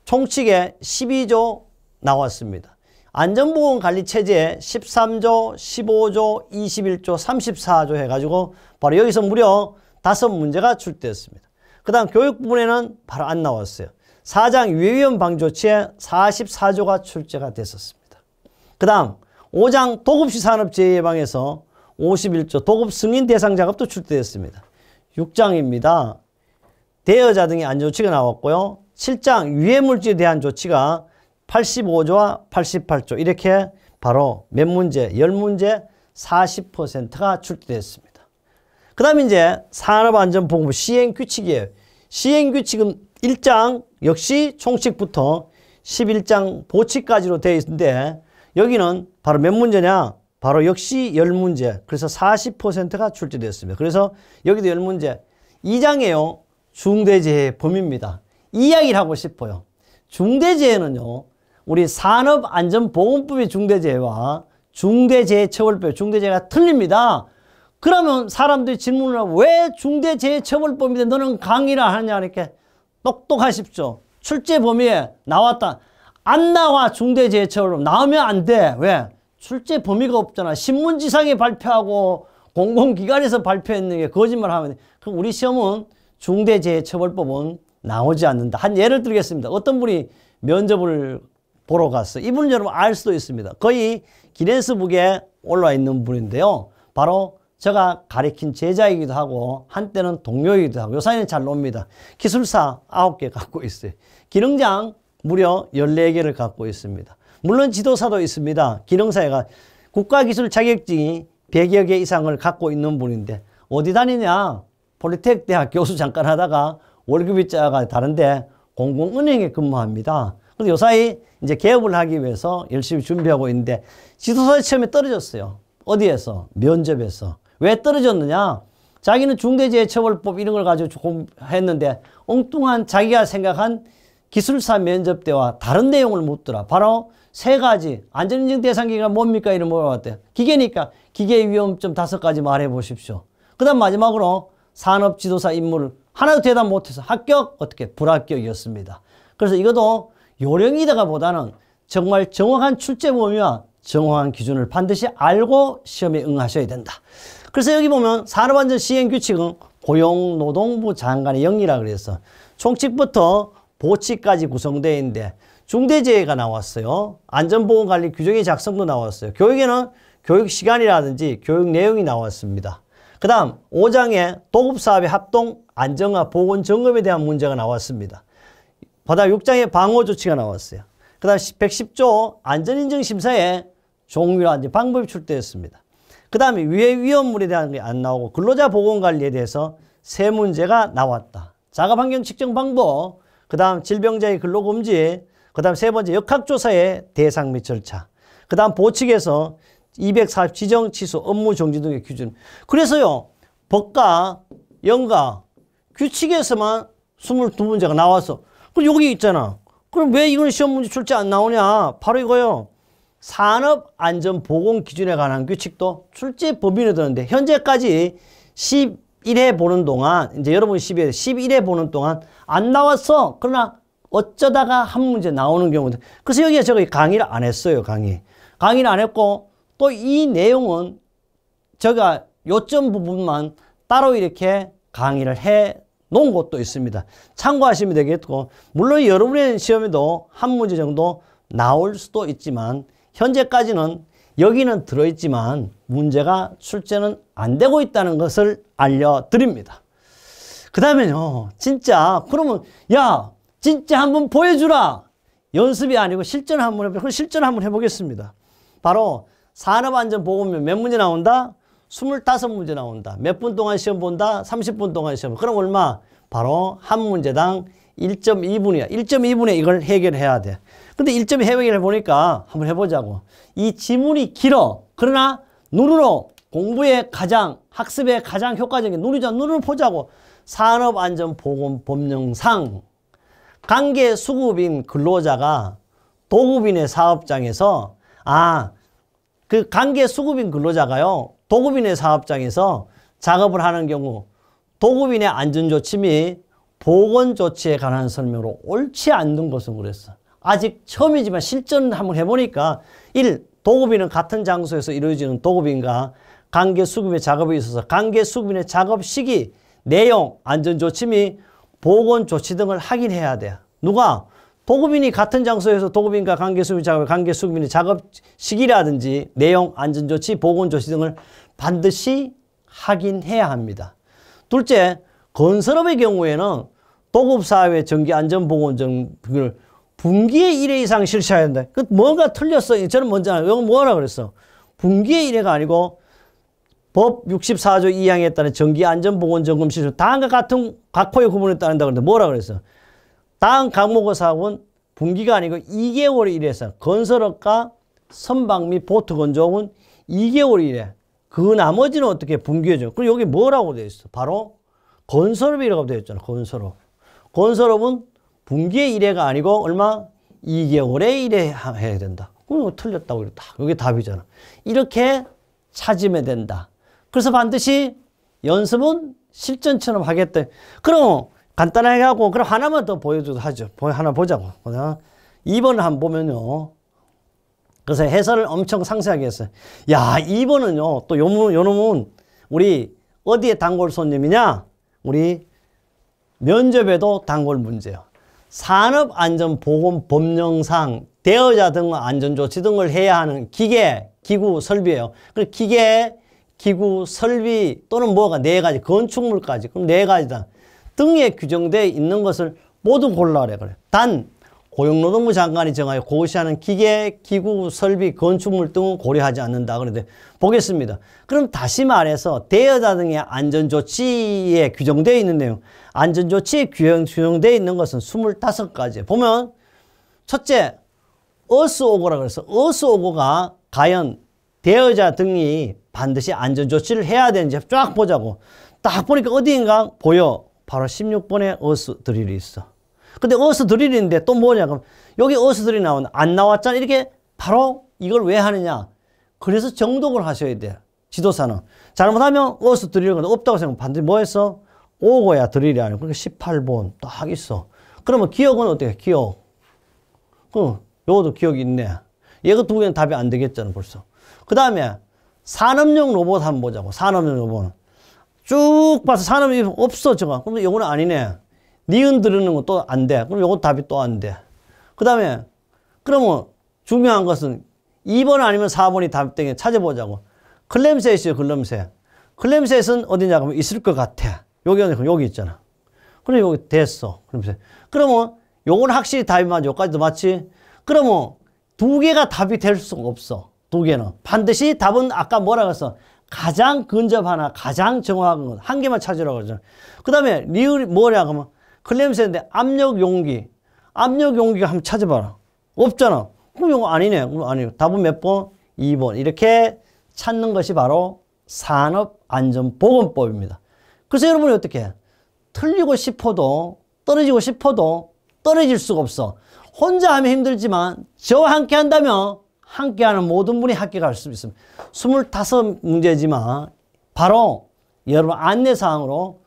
총칙에 12조 나왔습니다. 안전보건관리체제 13조, 15조, 21조, 34조 해가지고 바로 여기서 무려 다섯 문제가 출제했습니다. 그 다음 교육 부분에는 바로 안 나왔어요. 사장 위험 위 방조치에 44조가 출제가 됐었습니다. 그 다음 5장 도급시 산업 재예방에서 해 51조 도급 승인 대상 작업도 출제됐습니다. 6장입니다. 대여자 등의 안전조치가 나왔고요. 7장 위해물질에 대한 조치가 85조와 88조 이렇게 바로 몇 문제? 10문제 40%가 출제됐습니다. 그 다음에 이제 산업안전보건부 시행규칙이에요. 시행규칙은 1장 역시 총칙부터 11장 보칙까지로 되어 있는데 여기는 바로 몇 문제냐? 바로 역시 10문제. 그래서 40%가 출제됐습니다. 그래서 여기도 10문제. 2장에요. 중대재해 범위입니다. 이야기를 하고 싶어요. 중대재해는요. 우리 산업안전보건법의 중대재해와 중대재해처벌법, 중대재해가 틀립니다. 그러면 사람들이 질문을 하고 왜 중대재해처벌법인데 너는 강의를 하냐 이렇게 똑똑하십시오. 출제 범위에 나왔다. 안 나와 중대재해처벌법 나오면 안 돼. 왜? 출제 범위가 없잖아. 신문지상에 발표하고 공공기관에서 발표했는 게 거짓말하면 돼. 그럼 우리 시험은 중대재해처벌법은 나오지 않는다. 한 예를 들겠습니다. 어떤 분이 면접을 보러 갔어 이분은 여러분 알 수도 있습니다. 거의 기네스북에 올라 있는 분인데요. 바로 제가 가리킨 제자이기도 하고 한때는 동료이기도 하고 요사이는 잘 놉니다. 기술사 9개 갖고 있어요. 기능장 무려 14개를 갖고 있습니다. 물론 지도사도 있습니다. 기능사가 국가기술 자격증이 100여 개 이상을 갖고 있는 분인데 어디 다니냐? 폴리텍 대학 교수 잠깐 하다가 월급이 짜가 다른데 공공은행에 근무합니다. 근데 요 사이 이제 개업을 하기 위해서 열심히 준비하고 있는데 지도사의 시험에 떨어졌어요. 어디에서? 면접에서. 왜 떨어졌느냐? 자기는 중대재해처벌법 이런 걸 가지고 조금 했는데 엉뚱한 자기가 생각한 기술사 면접 때와 다른 내용을 묻더라. 바로 세 가지 안전인증 대상 기가 뭡니까? 이런 물어봤대요. 기계니까 기계 위험점 다섯 가지 말해 보십시오. 그 다음 마지막으로 산업지도사 임무를 하나도 대답 못해서 합격 어떻게 불합격이었습니다. 그래서 이것도 요령이다가 보다는 정말 정확한 출제범위와 정확한 기준을 반드시 알고 시험에 응하셔야 된다. 그래서 여기 보면 산업안전 시행규칙은 고용노동부 장관의 영리라 그래서 총칙부터 보칙까지 구성되어 있는데 중대재해가 나왔어요. 안전보건관리 규정의 작성도 나왔어요. 교육에는 교육시간이라든지 교육 내용이 나왔습니다. 그 다음 오장에 도급사업의 합동 안정화 보건점검에 대한 문제가 나왔습니다. 바다 육장의 방어 조치가 나왔어요. 그 다음 110조 안전인증 심사에 종류와 이제 방법이 출제했습니다. 그 다음에 위해 위험물에 대한 게 안 나오고 근로자 보건관리에 대해서 세 문제가 나왔다. 작업환경 측정 방법, 그 다음 질병자의 근로금지, 그 다음 세 번째 역학조사의 대상 및 절차, 그 다음 보칙에서 240 지정 취소, 업무 정지 등의 기준. 그래서요, 법과 연가, 규칙에서만 22문제가 나와서 그럼 여기 있잖아. 그럼 왜 이건 시험 문제 출제 안 나오냐? 바로 이거요. 산업안전보건기준에 관한 규칙도 출제 범위로 드는데 현재까지 11회 보는 동안 이제 여러분 12회 11회 보는 동안 안 나왔어. 그러나 어쩌다가 한 문제 나오는 경우도 그래서 여기에 제가 강의를 안 했어요. 강의. 강의를 안 했고 또 이 내용은 제가 요점 부분만 따로 이렇게 강의를 해 놓은 것도 있습니다. 참고하시면 되겠고 물론 여러분의 시험에도 한 문제 정도 나올 수도 있지만 현재까지는 여기는 들어있지만 문제가 출제는 안 되고 있다는 것을 알려드립니다. 그 다음에요. 진짜 그러면 야 진짜 한 번 보여주라. 연습이 아니고 실전 한 번 해보 실전 한번 해보겠습니다. 바로 산업안전보건면 몇 문제 나온다? 스물다섯 문제 나온다. 몇 분 동안 시험 본다? 삼십 분 동안 시험. 그럼 얼마? 바로 한 문제당 일점이 분이야일점이분에 이걸 해결해야 돼. 근데 일점 해결해 보니까 한번 해보자고. 이 지문이 길어. 그러나 눈으로 공부에 가장 학습에 가장 효과적인 눈이자 눈을 보자고 산업안전보건법령상 관계 수급인 근로자가 도급인의 사업장에서 아 그 관계 수급인 근로자가요 도급인의 사업장에서 작업을 하는 경우 도급인의 안전조치 및 보건조치에 관한 설명으로 옳지 않는 것은 그랬어. 아직 처음이지만 실전 한번 해보니까 일 도급인은 같은 장소에서 이루어지는 도급인과 관계 수급의 작업에 있어서 관계 수급인의 작업 시기, 내용, 안전조치 및 보건조치 등을 확인해야 돼. 누가? 도급인이 같은 장소에서 도급인과 관계수급인 작업, 관계수급인의 작업 시기라든지 내용, 안전조치, 보건조치 등을 반드시 확인해야 합니다. 둘째, 건설업의 경우에는 도급사회 전기안전보건정을 분기에 1회 이상 실시해야 된다. 그 뭔가 틀렸어. 저는 뭔지 알아요. 이건 뭐라 그랬어. 분기에 1회가 아니고 법 64조 2항에 따른 전기안전보건점검 시설 다음과 같은 각호의 구분에 따른다 그랬는데 뭐라 그랬어. 다음 각목의 사업은 분기가 아니고 2개월 이래서 건설업과 선박 및 보트 건조업은 2개월 이래. 그 나머지는 어떻게 분규해줘. 그리고 여기 뭐라고 되어 있어? 바로 건설업이라고 되어 있잖아. 건설업. 건설업은 분기의 일회가 아니고 얼마? 2개월의 일회 해야 된다. 그럼 틀렸다고 그랬다. 그게 답이잖아. 이렇게 찾으면 된다. 그래서 반드시 연습은 실전처럼 하겠다. 그럼 간단하게 하고 그럼 하나만 더 보여줘도 하죠. 하나 보자고. 2번 한번 보면요. 그래서 해설을 엄청 상세하게 했어요. 야, 이번은요또 요놈, 은 요놈은 우리 어디에 단골 손님이냐? 우리 면접에도 단골 문제요 산업안전보건법령상 대여자 등 안전조치 등을 해야 하는 기계, 기구, 설비예요. 그 기계, 기구, 설비 또는 뭐가 네 가지, 건축물까지 그럼 네 가지다 등에 규정되어 있는 것을 모두 골라라 그래. 단 고용노동부 장관이 정하여 고시하는 기계, 기구, 설비, 건축물 등은 고려하지 않는다. 그런데 보겠습니다. 그럼 다시 말해서 대여자 등의 안전조치에 규정되어 있는 내용, 안전조치에 규정되어 규 있는 것은 25가지. 보면 첫째, 어스오고라 그래서 어스오고가 과연 대여자 등이 반드시 안전조치를 해야 되는지 쫙 보자고. 딱 보니까 어디인가 보여. 바로 16번의 어스 드릴이 있어. 근데 어스드릴인데 또 뭐냐 그럼 여기 어스드릴 나온 오안 나왔잖아 이렇게 바로 이걸 왜 하느냐 그래서 정독을 하셔야 돼 지도사는 잘못하면 어스드릴 건 없다고 생각하면 반드시 뭐 했어 오고야 드릴이 아니고 그러니까 18번 딱 있어 그러면 기억은 어떻게 기억 응 요것도 기억이 있네 얘가 그 두 개는 답이 안 되겠잖아 벌써 그 다음에 산업용 로봇 한번 보자고 산업용 로봇 쭉 봐서 산업이 없어 저거 그럼 요거는 아니네 니은 들으는 것또안 돼. 그럼 요거 답이 또 안 돼. 그 다음에 그러면 중요한 것은 2번 아니면 4번이 답되게 찾아보자고. 클램셋 있어요, 클램셋. 클램셋은 어디냐? 그러면 있을 것 같아. 여기, 여기 있잖아. 그럼 여기 됐어. 클램셋. 그러면 요건 확실히 답이 맞아. 여기까지도 맞지? 그러면 두 개가 답이 될 수가 없어. 두 개는. 반드시 답은 아까 뭐라 그랬어? 가장 근접하나 가장 정확한 것. 한 개만 찾으라고 그러잖아. 그 다음에 리을 뭐냐 그러면 클램스인데 압력 용기. 압력 용기가 한번 찾아봐라. 없잖아. 그럼 이거 아니네. 그럼 아니요. 답은 몇 번? 2번. 이렇게 찾는 것이 바로 산업안전보건법입니다. 그래서 여러분이 어떻게 해? 틀리고 싶어도 떨어지고 싶어도 떨어질 수가 없어. 혼자 하면 힘들지만 저와 함께 한다면 함께하는 모든 분이 합격할 수 있습니다. 25문제지만 바로 여러분 안내사항으로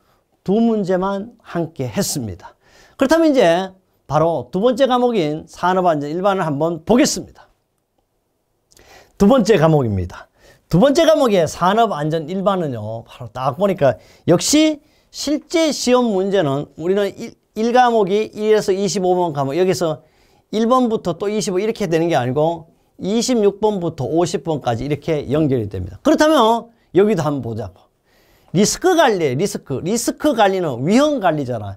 두 문제만 함께 했습니다. 그렇다면 이제 바로 두 번째 과목인 산업안전 일반을 한번 보겠습니다. 두 번째 과목입니다. 두 번째 과목의 산업안전 일반은요. 바로 딱 보니까 역시 실제 시험 문제는 우리는 1, 과목이 1에서 25번 과목 여기서 1번부터 또 25 이렇게 되는 게 아니고 26번부터 50번까지 이렇게 연결이 됩니다. 그렇다면 여기도 한번 보자고. 리스크 관리에 리스크. 리스크 관리는 위험 관리잖아.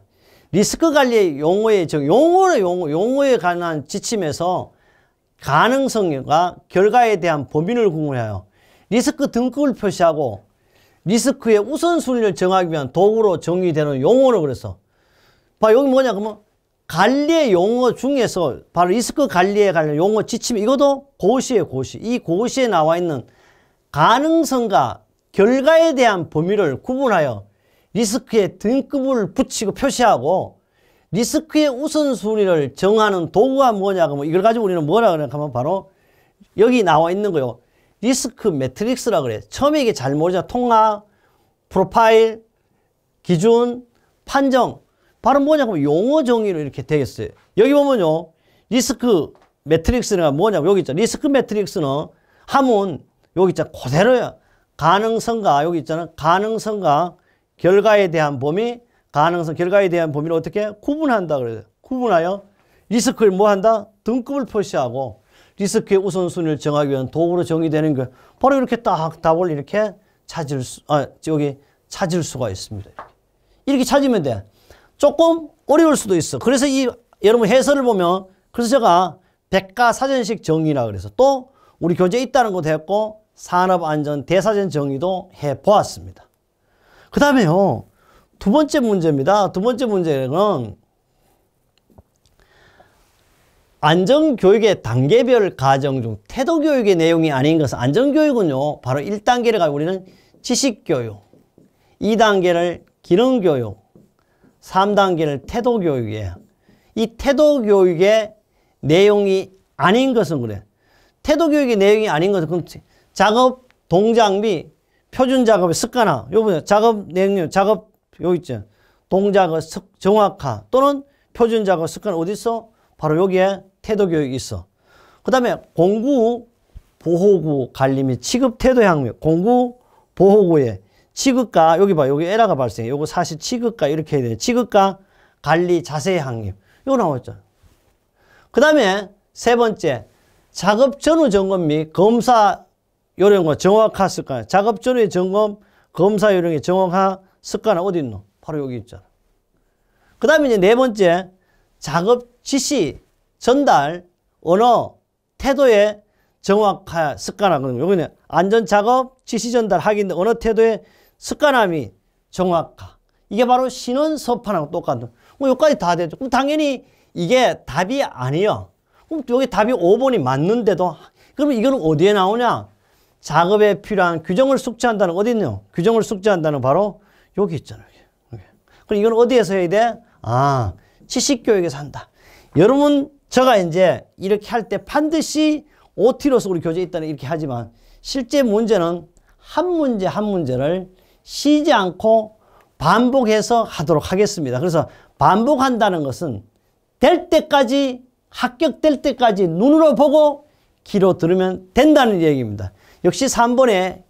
리스크 관리의 용어의 즉 용어의 용어, 용어에 관한 지침에서 가능성과 결과에 대한 범위를 구분하여 리스크 등급을 표시하고 리스크의 우선순위를 정하기 위한 도구로 정의되는 용어로 그래서 봐 여기 뭐냐 그러면 관리의 용어 중에서 바로 리스크 관리에 관련 용어 지침 이것도 고시에 고시 이 고시에 나와 있는 가능성과 결과에 대한 범위를 구분하여 리스크에 등급을 붙이고 표시하고 리스크의 우선순위를 정하는 도구가 뭐냐고 뭐 이걸 가지고 우리는 뭐라 그러냐 하면 바로 여기 나와 있는 거요. 리스크 매트릭스라 그래. 처음에 이게 잘 모르잖아. 통화 프로파일, 기준, 판정. 바로 뭐냐고 용어 정의로 이렇게 되겠어요. 여기 보면요. 리스크 매트릭스는 뭐냐고 여기 있죠. 리스크 매트릭스는 함은 여기 있죠. 그대로야. 가능성과 여기 있잖아 가능성과 결과에 대한 범위 가능성 결과에 대한 범위를 어떻게 구분한다 그래요 구분하여 리스크를 뭐 한다 등급을 표시하고 리스크의 우선순위를 정하기 위한 도구로 정의되는 거 바로 이렇게 딱 답을 이렇게 찾을 수, 아, 여기 찾을 수가 있습니다. 이렇게. 이렇게 찾으면 돼. 조금 어려울 수도 있어. 그래서 이, 여러분 해설을 보면, 그래서 제가 백과사전식 정의라 그래서 또 우리 교재에 있다는 것도 했고, 산업안전 대사전 정의도 해보았습니다. 그 다음에요. 두 번째 문제입니다. 두 번째 문제는 안전교육의 단계별 과정 중 태도교육의 내용이 아닌 것은 안전교육은요. 바로 1단계를 가고 우리는 지식교육, 2단계를 기능교육, 3단계를 태도교육이에요. 이 태도교육의 내용이 아닌 것은 그래. 태도교육의 내용이 아닌 것은 그럼 작업 동작비 표준 작업의 습관화 요번에 작업 내용 작업 요기 있죠 동작의 습, 정확화 또는 표준 작업 습관 어디 있어 바로 여기에 태도 교육이 있어 그 다음에 공구 보호구 관리 및 취급 태도 향유 공구 보호구에 취급과 여기 봐 여기 에러가 발생해 요거 사실 취급과 이렇게 해야 돼 취급과 관리 자세 향유 요거 나왔죠 그 다음에 세 번째 작업 전후 점검 및 검사 요령과 정확화 습관. 작업 전의 점검, 검사 요령의 정확한 습관은 어디 있노? 바로 여기 있잖아. 그 다음에 이제 네 번째, 작업 지시, 전달, 언어, 태도의 정확한 습관화. 그럼 여기는 안전 작업, 지시 전달, 확인, 언어 태도의 습관함이 정확하 이게 바로 신원 서판하고 똑같은. 그 여기까지 다 되죠. 그럼 당연히 이게 답이 아니에요. 그럼 여기 답이 5번이 맞는데도, 그럼 이거는 어디에 나오냐? 작업에 필요한 규정을 숙지한다는 어디 있냐? 규정을 숙지한다는 바로 여기 있잖아요. 여기. 그럼 이건 어디에서 해야 돼? 아, 지식 교육에서 한다. 여러분 제가 이제 이렇게 할 때 반드시 OT로서 우리 교재 있다는 이렇게 하지만 실제 문제는 한 문제 한 문제를 쉬지 않고 반복해서 하도록 하겠습니다. 그래서 반복한다는 것은 될 때까지 합격될 때까지 눈으로 보고 귀로 들으면 된다는 얘기입니다. 역시 3번에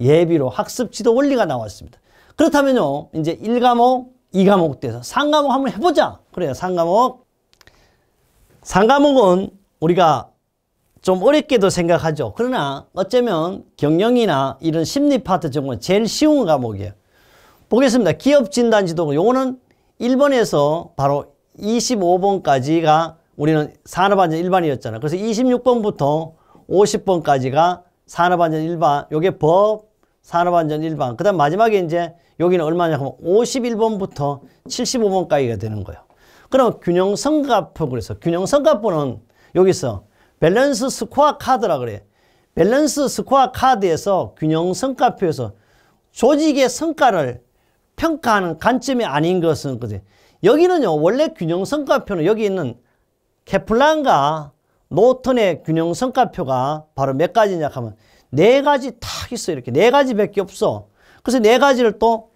예비로 학습 지도 원리가 나왔습니다. 그렇다면요. 이제 1과목, 2과목 돼서 3과목 한번 해보자. 그래요. 3과목. 3과목은 우리가 좀 어렵게도 생각하죠. 그러나 어쩌면 경영이나 이런 심리 파트 정공 제일 쉬운 과목이에요. 보겠습니다. 기업 진단 지도 요거는 1번에서 바로 25번까지가 우리는 산업안전 일반이었잖아. 요 그래서 26번부터 50번까지가 산업안전 일반 요게 법, 산업안전 일반그 다음 마지막에 이제 여기는 얼마냐 하면 51번부터 75번까지가 되는 거예요. 그럼 균형성과표 그래서 균형성과표는 여기서 밸런스 스코어 카드라 그래. 밸런스 스코어 카드에서 균형성과표에서 조직의 성과를 평가하는 관점이 아닌 것은 그지. 여기는요 원래 균형성과표는 여기 있는 케플란과 노턴의 균형 성과표가 바로 몇 가지냐 하면 네 가지 딱 있어 이렇게 네 가지밖에 없어. 그래서 네 가지를 또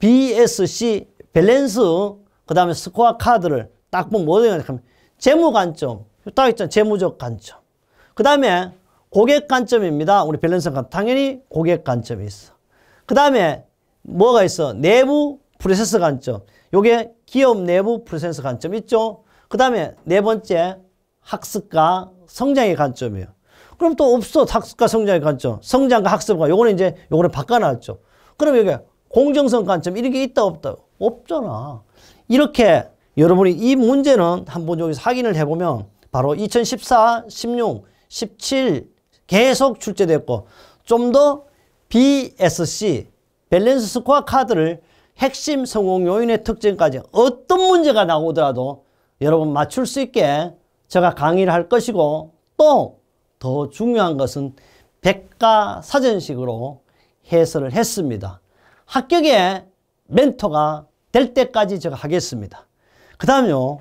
BSC 밸런스 그 다음에 스코어 카드를 딱 보면 뭐냐 하면 재무 관점 딱 있잖아 재무적 관점. 그 다음에 고객 관점입니다. 우리 밸런스 관점 당연히 고객 관점이 있어. 그 다음에 뭐가 있어 내부 프로세스 관점. 요게 기업 내부 프로세스 관점 있죠. 그 다음에 네 번째 학습과 성장의 관점이에요. 그럼 또 없어. 학습과 성장의 관점. 성장과 학습과 요거는 이제 요거는 바꿔놨죠. 그럼 여기 공정성 관점 이런 게 있다 없다? 없잖아. 이렇게 여러분이 이 문제는 한번 여기서 확인을 해보면 바로 2014, 16, 17 계속 출제됐고 좀 더 BSC 밸런스 스코어 카드를 핵심 성공 요인의 특징까지 어떤 문제가 나오더라도 여러분 맞출 수 있게 제가 강의를 할 것이고 또 더 중요한 것은 백과사전식으로 해설을 했습니다. 합격의 멘토가 될 때까지 제가 하겠습니다. 그 다음요.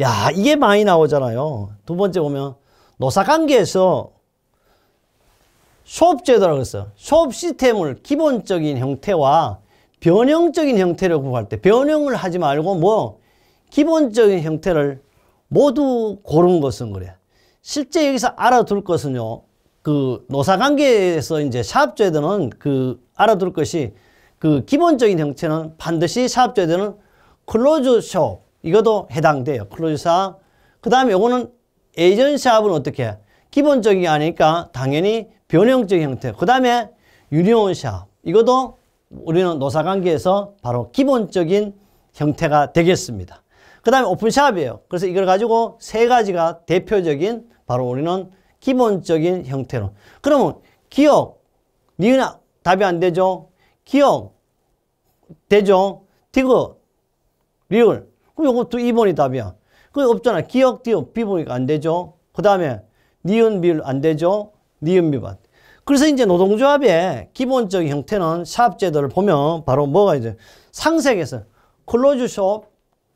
야 이게 많이 나오잖아요. 두 번째 보면 노사관계에서 수업제도라고 했어요. 수업 시스템을 기본적인 형태와 변형적인 형태를 구할 때 변형을 하지 말고 뭐 기본적인 형태를 모두 고른 것은 그래. 실제 여기서 알아둘 것은요. 그 노사관계에서 이제 사업주에드는 그 알아둘 것이 그 기본적인 형태는 반드시 사업주에드는 클로즈쇼 이것도 해당돼요. 클로즈사 그 다음에 요거는 에이전시 합은 어떻게 해? 기본적이 아니니까 당연히 변형적 형태 그 다음에 유니온 샵 이것도 우리는 노사관계에서 바로 기본적인 형태가 되겠습니다. 그 다음에 오픈샵이에요. 그래서 이걸 가지고 세 가지가 대표적인 바로 우리는 기본적인 형태로. 그러면 기억, 니은 답이 안 되죠? 기억, 되죠? 디귿, 리을. 그럼 이것도 2번이 답이야. 그게 없잖아. 기억, 디귿, 비보니까 안 되죠? 그 다음에 니은, 비율 안 되죠? 니은, 미반. 그래서 이제 노동조합의 기본적인 형태는 샵제도를 보면 바로 뭐가 이제 상세에서 클로즈숍,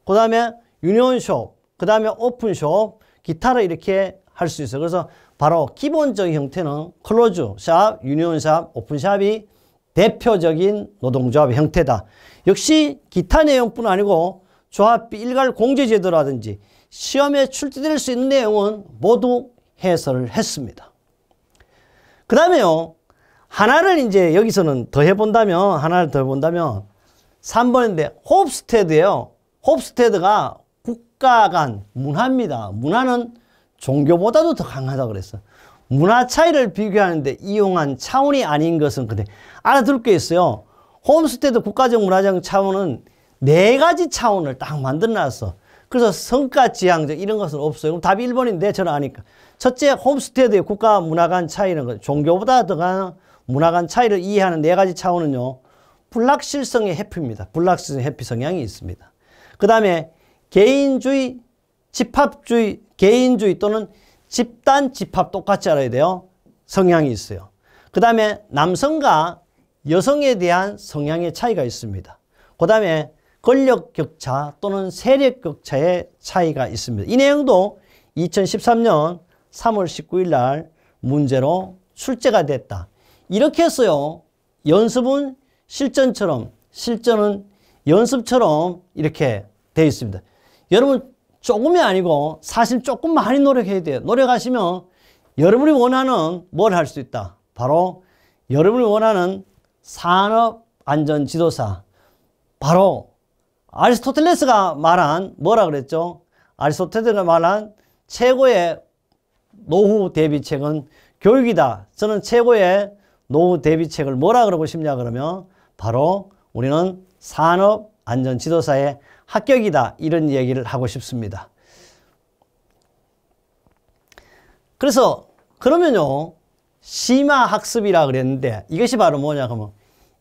그 다음에 유니온숍, 그 다음에 오픈숍, 기타를 이렇게 할 수 있어요. 그래서 바로 기본적인 형태는 클로즈 샵, 유니온 샵, 오픈 샵이 대표적인 노동조합의 형태다. 역시 기타 내용뿐 아니고 조합비 일괄 공제제도라든지 시험에 출제될 수 있는 내용은 모두 해설을 했습니다. 그 다음에요. 하나를 이제 여기서는 더 해본다면, 하나를 더 해본다면 3번인데 홉스테드예요. 홉스테드가 국가 간 문화입니다. 문화는 종교보다도 더 강하다 그랬어. 문화 차이를 비교하는데 이용한 차원이 아닌 것은 근데 알아둘 게 있어요. 홈스테드 국가적 문화적 차원은 네 가지 차원을 딱 만들어놨어. 그래서 성과지향적 이런 것은 없어요. 그럼 답이 1번인데 저는 아니까. 첫째 홈스테드의 국가 문화 간 차이는 거, 그 종교보다 더 강한 문화 간 차이를 이해하는 네 가지 차원은요. 불락실성의 해피입니다. 불락실성 해피 성향이 있습니다. 그 다음에 개인주의, 집합주의, 개인주의 또는 집단 집합 똑같이 알아야 돼요. 성향이 있어요. 그 다음에 남성과 여성에 대한 성향의 차이가 있습니다. 그 다음에 권력 격차 또는 세력 격차의 차이가 있습니다. 이 내용도 2013년 3월 19일 날 문제로 출제가 됐다. 이렇게 했어요. 연습은 실전처럼, 실전은 연습처럼 이렇게 되어 있습니다. 여러분 조금이 아니고 사실 조금 많이 노력해야 돼요. 노력하시면 여러분이 원하는 뭘 할 수 있다. 바로 여러분이 원하는 산업안전지도사 바로 아리스토텔레스가 말한 뭐라 그랬죠? 아리스토텔레스가 말한 최고의 노후 대비책은 교육이다. 저는 최고의 노후 대비책을 뭐라 그러고 싶냐 그러면 바로 우리는 산업안전지도사의 합격이다 이런 얘기를 하고 싶습니다. 그래서 그러면요 심화 학습이라 그랬는데 이것이 바로 뭐냐 그러면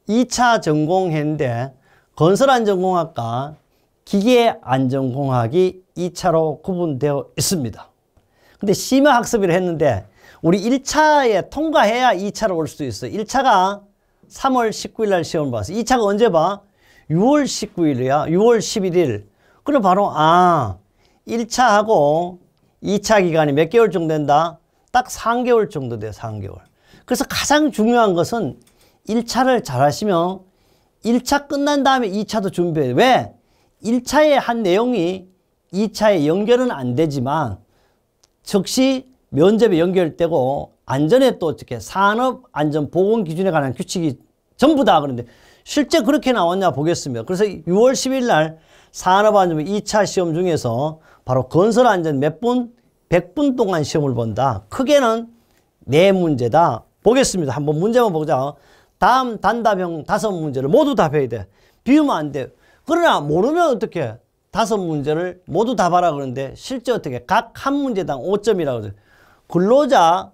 2차 전공했는데 건설안전공학과 기계안전공학이 2차로 구분되어 있습니다. 근데 심화 학습을 했는데 우리 1차에 통과해야 2차로 올 수도 있어요. 1차가 3월 19일 날 시험을 봤어요. 2차가 언제 봐? 6월 19일이야. 6월 11일. 그럼 바로 아 1차하고 2차 기간이 몇 개월 정도 된다? 딱 3개월 정도 돼요. 3개월. 그래서 가장 중요한 것은 1차를 잘 하시면 1차 끝난 다음에 2차도 준비해요. 왜? 1차에 한 내용이 2차에 연결은 안 되지만 즉시 면접에 연결되고 안전에 또 어떻게 산업 안전 보건 기준에 관한 규칙이 전부 다 그런데 실제 그렇게 나왔냐 보겠습니다. 그래서 6월 10일 날 산업안전 부 2차 시험 중에서 바로 건설안전 몇 분? 100분 동안 시험을 본다. 크게는 네 문제다. 보겠습니다. 한번 문제만 보자. 다음 단답형 다섯 문제를 모두 답해야 돼. 비우면 안 돼. 그러나 모르면 어떻게 다섯 문제를 모두 답하라 그러는데 실제 어떻게 각 한 문제당 5점이라고 그래. 근로자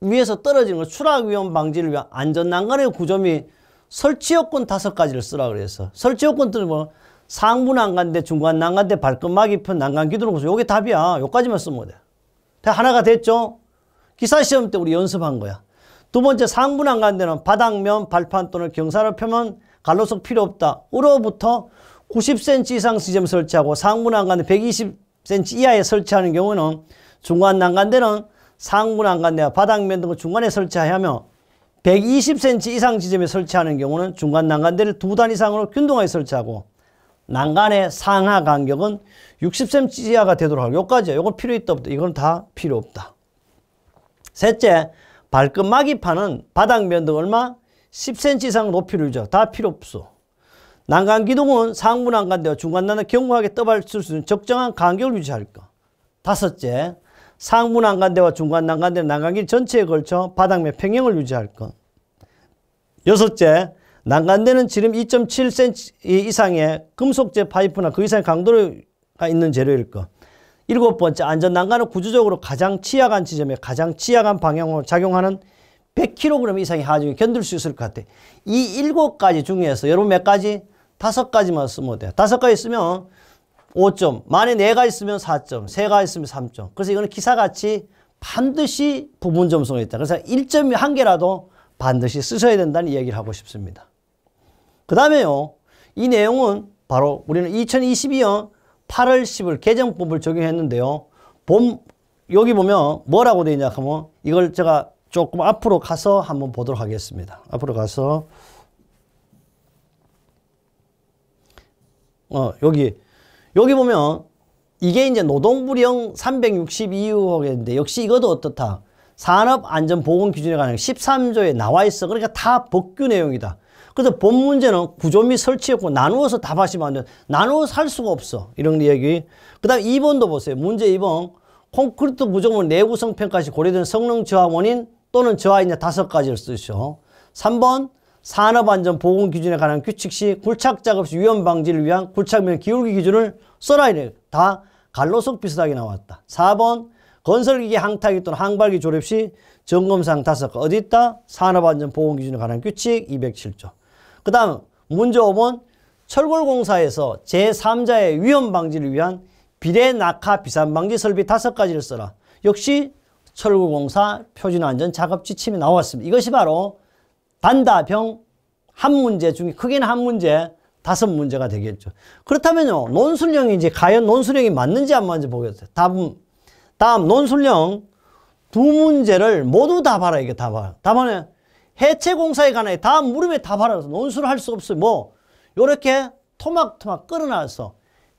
위에서 떨어지는 걸 추락 위험 방지를 위한 안전 난간의 구조및 설치 요건 다섯 가지를 쓰라 그래서 설치 요건들은 뭐 상부 난간대, 중간 난간대, 발끝막이 편, 난간 기둥 보조 요게 답이야. 요까지만 쓰면 돼. 다 하나가 됐죠? 기사 시험 때 우리 연습한 거야. 두 번째 상부 난간대는 바닥면, 발판 또는 경사를 펴면 갈로석 필요 없다. 으로부터 90cm 이상 지점 설치하고 상부 난간대 120cm 이하에 설치하는 경우는 중간 난간대는 상부 난간대와 바닥면 등을 중간에 설치하며 120cm 이상 지점에 설치하는 경우는 중간 난간대를 두 단 이상으로 균등하게 설치하고 난간의 상하 간격은 60cm 이하가 되도록 하고 요까지야. 요거 필요 있다 없다. 이건 다 필요 없다. 셋째, 발끝막이판은 바닥면 등 얼마? 10cm 이상 높이를 줘. 다 필요 없어. 난간 기둥은 상부 난간대와 중간 난간 견고하게 떠받칠 수 있는 적정한 간격을 유지할 것. 다섯째, 상부 난간대와 중간 난간대 는 난간길 전체에 걸쳐 바닥면 평형을 유지할 것. 여섯째, 난간대는 지름 2.7cm 이상의 금속제 파이프나 그 이상의 강도가 있는 재료일 것. 일곱 번째, 안전 난간은 구조적으로 가장 취약한 지점에 가장 취약한 방향으로 작용하는 100kg 이상의 하중이 견딜 수 있을 것 같아. 이 일곱 가지 중에서 여러분 몇 가지? 다섯 가지만 쓰면 돼. 요 다섯 가지 쓰면 5점, 만에 네가 있으면 4점, 세가 있으면 3점. 그래서 이거는 기사같이 반드시 부분 점수가 있다. 그래서 1점이 한 개라도 반드시 쓰셔야 된다는 이야기를 하고 싶습니다. 그 다음에요. 이 내용은 바로 우리는 2022년 8월 10일 개정법을 적용했는데요. 봄 여기 보면 뭐라고 되어 있냐 하면 이걸 제가 조금 앞으로 가서 한번 보도록 하겠습니다. 앞으로 가서 어 여기 여기 보면 이게 이제 노동부령 362호인데 역시 이것도 어떻다. 산업안전보건기준에 관한 13조에 나와 있어. 그러니까 다 법규 내용이다. 그래서 본 문제는 구조 및 설치였고 나누어서 답하시면 안 돼. 나누어서 할 수가 없어. 이런 얘기. 그 다음 2번도 보세요. 문제 2번. 콘크리트 구조물 내구성 평가시 고려된 성능 저하 원인 또는 저하인 다섯 가지를 쓰시오. 3번. 산업안전보건기준에 관한 규칙 시 굴착작업 시 위험 방지를 위한 굴착면 기울기 기준을 써라 이래. 다 갈로석 비슷하게 나왔다. 4번. 건설기계 항타기 또는 항발기 조립 시 점검사항 다섯 건 어디 있다? 산업안전보건기준에 관한 규칙 207조. 그 다음 문제 5번 철골공사에서 제3자의 위험 방지를 위한 비례 낙하 비산 방지 설비 다섯 가지를 써라. 역시 철골공사 표준안전 작업 지침이 나왔습니다. 이것이 바로 단다병 한 문제 중에 크게는 한 문제 다섯 문제가 되겠죠. 그렇다면요 논술형이 이제 과연 논술형이 맞는지 안 맞는지 보겠어요. 답은 다음 논술형 두 문제를 모두 다봐라 이게 다 봐. 답하는 해체 공사에 관해 다음 물음에 다봐라 논술을 할 수 없어요. 뭐 요렇게 토막토막 끌어놔서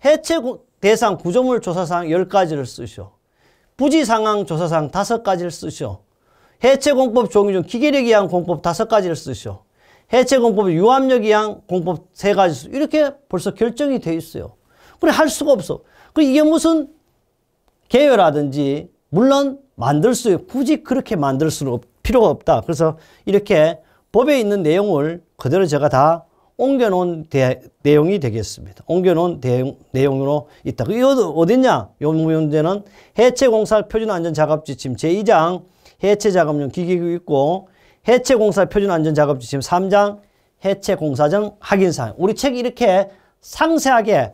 해체 대상 구조물 조사상 열가지를 쓰시오. 부지 상황 조사상 다섯 가지를 쓰시오. 해체 공법 종류 중 기계력에 의한 공법 다섯 가지를 쓰시오. 해체 공법 유압력에 의한 공법 세 가지 이렇게 벌써 결정이 돼 있어요. 그래 할 수가 없어. 그 이게 무슨 개요라든지 물론 만들 수 굳이 그렇게 만들 수는 없, 필요가 없다. 그래서 이렇게 법에 있는 내용을 그대로 제가 다 옮겨놓은 대, 내용이 되겠습니다. 옮겨놓은 대, 용 내용으로 있다. 이거 어딨냐? 요 문제는 해체공사 표준안전작업지침 제2장 해체작업용 기계구 있고 해체공사 표준안전작업지침 3장 해체공사정 확인사항. 우리 책 이렇게 상세하게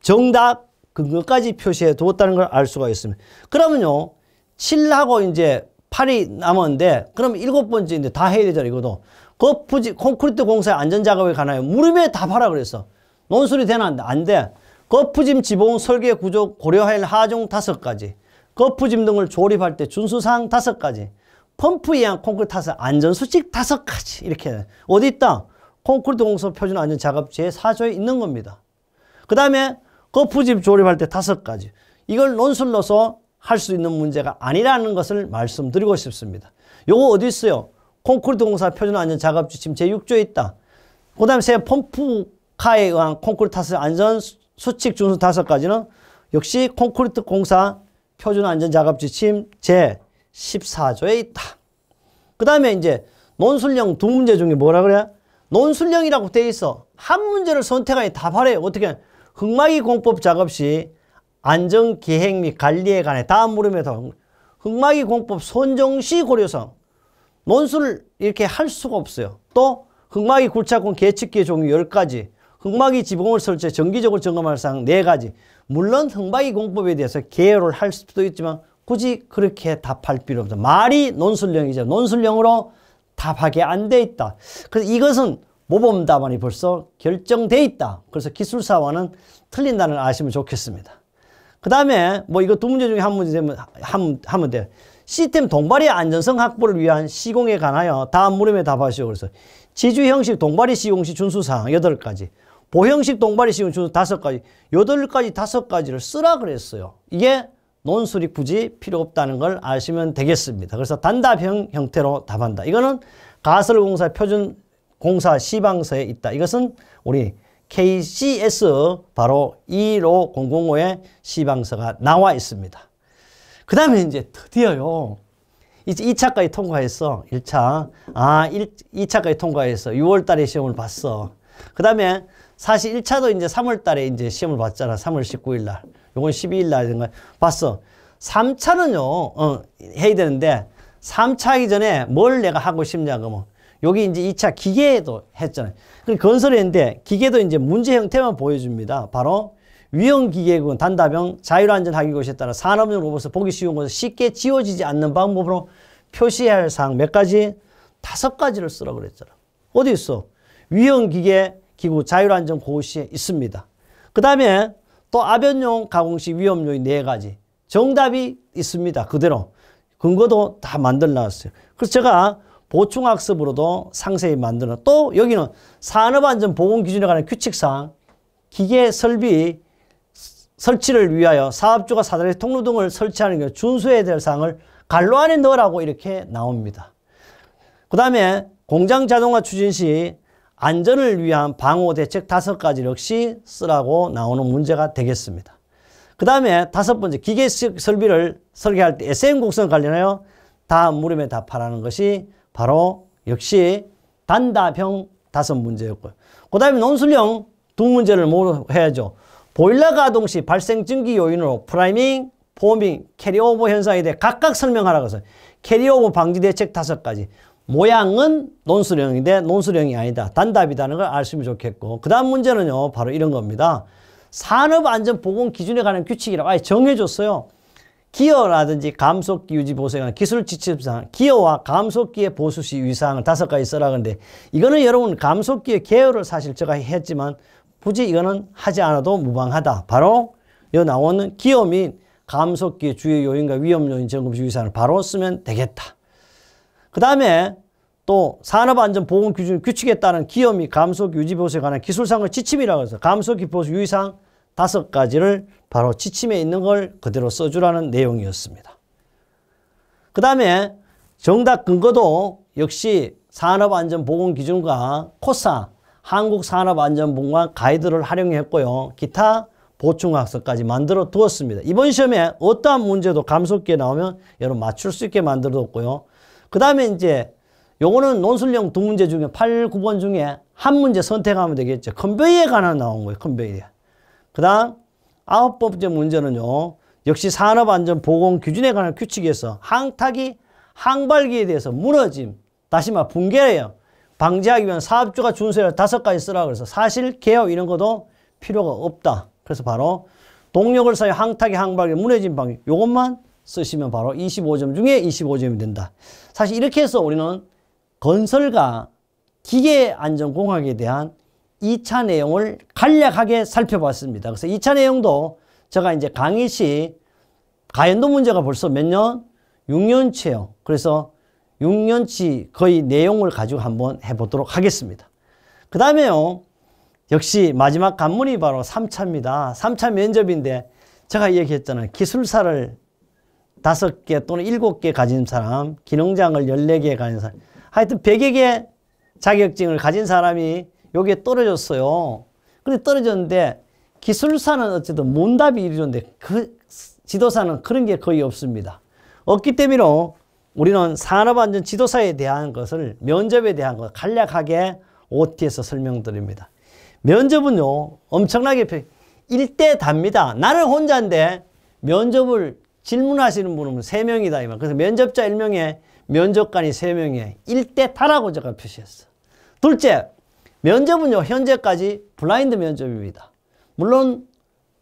정답 근거까지 표시해 두었다는 걸 알 수가 있습니다. 그러면요. 7하고 이제 8이 남았는데 그럼 일곱 번째 이제 다 해야 되잖아요. 이거도. 그 부지 콘크리트 공사의 안전작업에 관하여 무릎에 답하라 그랬어. 논술이 되나 안 돼. 거푸짐 그 지붕 설계 구조 고려할 하중 다섯 가지. 거푸짐 그 등을 조립할 때 준수사항 다섯 가지. 펌프이 의한 콘크리트 타설 안전수칙 다섯 가지. 이렇게. 어디 있다? 콘크리트 공사 표준 안전작업제의 사조에 있는 겁니다. 그 다음에 거푸집 그 조립할 때 다섯 가지. 이걸 논술로서 할 수 있는 문제가 아니라는 것을 말씀드리고 싶습니다. 요거 어디 있어요? 콘크리트 공사 표준 안전 작업 지침 제6조에 있다. 그 다음에 세 펌프카에 의한 콘크리트 타설 안전 수칙 준수 다섯 가지는 역시 콘크리트 공사 표준 안전 작업 지침 제14조에 있다. 그 다음에 이제 논술형 두 문제 중에 뭐라 그래? 논술형이라고 돼 있어. 한 문제를 선택하니 답하래. 어떻게? 흑마기 공법 작업 시 안전 계획 및 관리에 관해 다음 물음에서 흑마기 공법 선정시 고려성 논술 이렇게 할 수가 없어요. 또 흑마기 굴착공 계측기 종류 10가지 흑마기 지붕을 설치 정기적으로 점검할 사항 4가지 물론 흑마기 공법에 대해서 개요를 할 수도 있지만 굳이 그렇게 답할 필요 없다. 말이 논술령이죠. 논술령으로 답하게 안 돼 있다. 그래서 이것은 모범 답안이 벌써 결정돼 있다. 그래서 기술사와는 틀린다는 아시면 좋겠습니다. 그 다음에 뭐 이거 두 문제 중에 한 문제 되면 하면 돼요. 시스템 동발의 안전성 확보를 위한 시공에 관하여 다음 물음에 답하시오. 그래서 지주 형식 동발의 시공 시 준수 사항 여덟 가지 보형식 동발의 시공 준수 다섯 가지 여덟 가지 다섯 가지를 쓰라 그랬어요. 이게 논술이 굳이 필요 없다는 걸 아시면 되겠습니다. 그래서 단답형 형태로 답한다. 이거는 가설공사 표준 공사 시방서에 있다. 이것은 우리 KCS 바로 15005의 시방서가 나와 있습니다. 그 다음에 이제 드디어요. 이제 2차까지 통과했어. 1차. 아, 1, 2차까지 통과했어. 6월 달에 시험을 봤어. 그 다음에 사실 1차도 이제 3월 달에 이제 시험을 봤잖아. 3월 19일 날. 요건 12일 날인가 봤어. 3차는요, 어, 해야 되는데, 3차 하기 전에 뭘 내가 하고 싶냐, 그러면. 뭐 여기 이제 2차 기계도 했잖아요. 그럼 건설했는데 기계도 이제 문제 형태만 보여줍니다. 바로 위험 기계군 단답형 자율안전하기고에 따라 산업용 로봇을 보기 쉬운 것을 쉽게 지워지지 않는 방법으로 표시해야 할 사항 몇 가지? 다섯 가지를 쓰라 그랬잖아. 어디 있어? 위험 기계 기구 자율안전 고시에 있습니다. 그 다음에 또 아변용 가공식 위험 요인 네 가지. 정답이 있습니다. 그대로. 근거도 다 만들어 놨어요. 그래서 제가 보충학습으로도 상세히 만드는 또 여기는 산업안전보건기준에 관한 규칙상 기계 설비 설치를 위하여 사업주가 사다리 통로 등을 설치하는 경우 준수해야 될 사항을 갈로 안에 넣으라고 이렇게 나옵니다. 그 다음에 공장 자동화 추진 시 안전을 위한 방호 대책 다섯 가지 역시 쓰라고 나오는 문제가 되겠습니다. 그 다음에 다섯 번째 기계식 설비를 설계할 때 SM 곡선 관련하여 다 물음에 답하라는 것이 바로 역시 단답형 다섯 문제였고요. 그 다음에 논술형 두 문제를 모두 해야죠. 보일러 가동 시 발생 증기 요인으로 프라이밍, 포밍, 캐리오버 현상에 대해 각각 설명하라고 해서 캐리오버 방지 대책 다섯 가지. 모양은 논술형인데 논술형이 아니다. 단답이라는 걸 아시면 좋겠고 그 다음 문제는요. 바로 이런 겁니다. 산업안전보건기준에 관한 규칙이라고 아예 정해줬어요. 기어라든지 감속기 유지 보수에 관한 기술 지침상 기어와 감속기의 보수시 위사항을 다섯 가지 써라 근데 이거는 여러분 감속기의 개요를 사실 제가 했지만 굳이 이거는 하지 않아도 무방하다. 바로 여 나오는 기어 및 감속기의 주요 요인과 위험 요인 점검시 위사항을 바로 쓰면 되겠다. 그 다음에 또 산업안전보건규칙에 따른 기업 및 감속 유지보수에 관한 기술상의 지침이라고 해서 감속 기보수 유의사항 다섯 가지를 바로 지침에 있는 걸 그대로 써주라는 내용이었습니다. 그 다음에 정답 근거도 역시 산업안전보건기준과 코사 한국산업안전보건 가이드를 활용했고요. 기타 보충학습까지 만들어 두었습니다. 이번 시험에 어떠한 문제도 감소 있게 나오면 여러분 맞출 수 있게 만들어 뒀고요. 그 다음에 이제 요거는 논술형 두 문제 중에 8, 9번 중에 한 문제 선택하면 되겠죠. 컨베이에 관한 나온 거예요. 컨베이에. 그 다음 아홉 번째 문제는요. 역시 산업안전보건 기준에 관한 규칙에서 항타기, 항발기에 대해서 무너짐, 다시 말 붕괴예요. 방지하기 위한 사업주가 준수해야 다섯 가지 쓰라 그래서 사실, 개혁 이런 것도 필요가 없다. 그래서 바로 동력을 사용 항타기, 항발기, 무너짐 방지 이것만 쓰시면 바로 25점 중에 25점이 된다. 사실 이렇게 해서 우리는 건설과 기계 안전공학에 대한 2차 내용을 간략하게 살펴봤습니다. 그래서 2차 내용도 제가 이제 강의 시 가연도 문제가 벌써 몇 년? 6년치예요. 그래서 6년치 거의 내용을 가지고 한번 해보도록 하겠습니다. 그 다음에요. 역시 마지막 관문이 바로 3차입니다. 3차 면접인데 제가 얘기했잖아요. 기술사를 5개 또는 7개 가진 사람, 기능장을 14개 가진 사람, 하여튼 100여 개 자격증을 가진 사람이 여기에 떨어졌어요. 근데 떨어졌는데 기술사는 어쨌든 문답이 이루는데그 지도사는 그런 게 거의 없습니다. 없기 때문에 우리는 산업안전 지도사에 대한 것을 면접에 대한 것 간략하게 OT에서 설명드립니다. 면접은요 엄청나게 1대 답니다. 나는 혼자인데 면접을 질문하시는 분은 3명이다. 그래서 면접자 1명에 면접관이 3명에 1대 다라고 제가 표시했어. 둘째 면접은요 현재까지 블라인드 면접입니다. 물론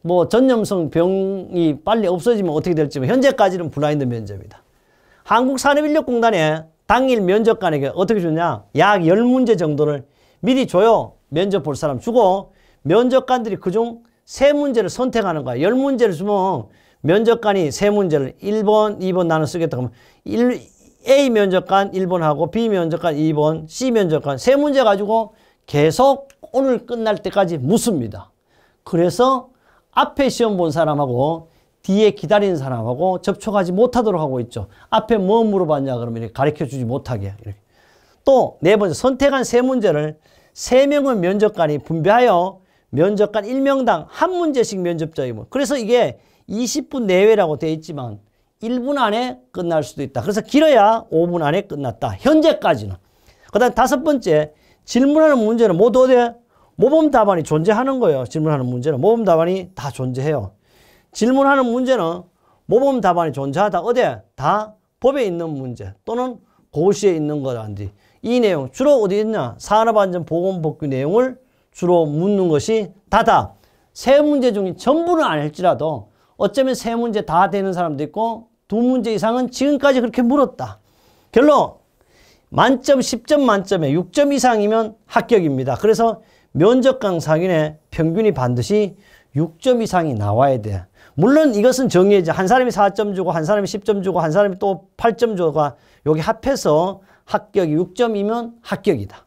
뭐 전염성 병이 빨리 없어지면 어떻게 될지만 뭐 현재까지는 블라인드 면접이다. 한국산업인력공단에 당일 면접관에게 어떻게 주냐 약 열문제 정도를 미리 줘요. 면접 볼 사람 주고 면접관들이 그중 세문제를 선택하는 거야. 열문제를 주면 면접관이 세문제를 1번, 2번 나는 쓰겠다 그러면 1, A 면접관 1번하고 B 면접관 2번, C 면접관 세문제 가지고 계속 오늘 끝날 때까지 묻습니다. 그래서 앞에 시험 본 사람하고 뒤에 기다리는 사람하고 접촉하지 못하도록 하고 있죠. 앞에 뭐 물어봤냐 그러면 가르쳐주지 못하게. 또 네 번째 선택한 세 문제를 세명의 면접관이 분배하여 면접관 1명당 한 문제씩 면접자이면 뭐. 그래서 이게 20분 내외라고 되어 있지만 1분 안에 끝날 수도 있다. 그래서 길어야 5분 안에 끝났다. 현재까지는. 그 다음 다섯 번째 질문하는 문제는 모두 뭐 어디에? 모범 답안이 존재하는 거예요. 질문하는 문제는 모범 답안이 다 존재해요. 질문하는 문제는 모범 답안이 존재하다 어디에? 다 법에 있는 문제 또는 고시에 있는 거라든지 이 내용 주로 어디 있냐? 산업안전보건법규 내용을 주로 묻는 것이 다다. 세 문제 중에 전부는 아닐지라도 어쩌면 세 문제 다 되는 사람도 있고 두 문제 이상은 지금까지 그렇게 물었다. 결론 만점 10점 만점에 6점 이상이면 합격입니다. 그래서 면접 강사인의 평균이 반드시 6점 이상이 나와야 돼. 요 물론 이것은 정의이죠. 한 사람이 4점 주고 한 사람이 10점 주고 한 사람이 또 8점 주고가 여기 합해서 합격이 6점이면 합격이다.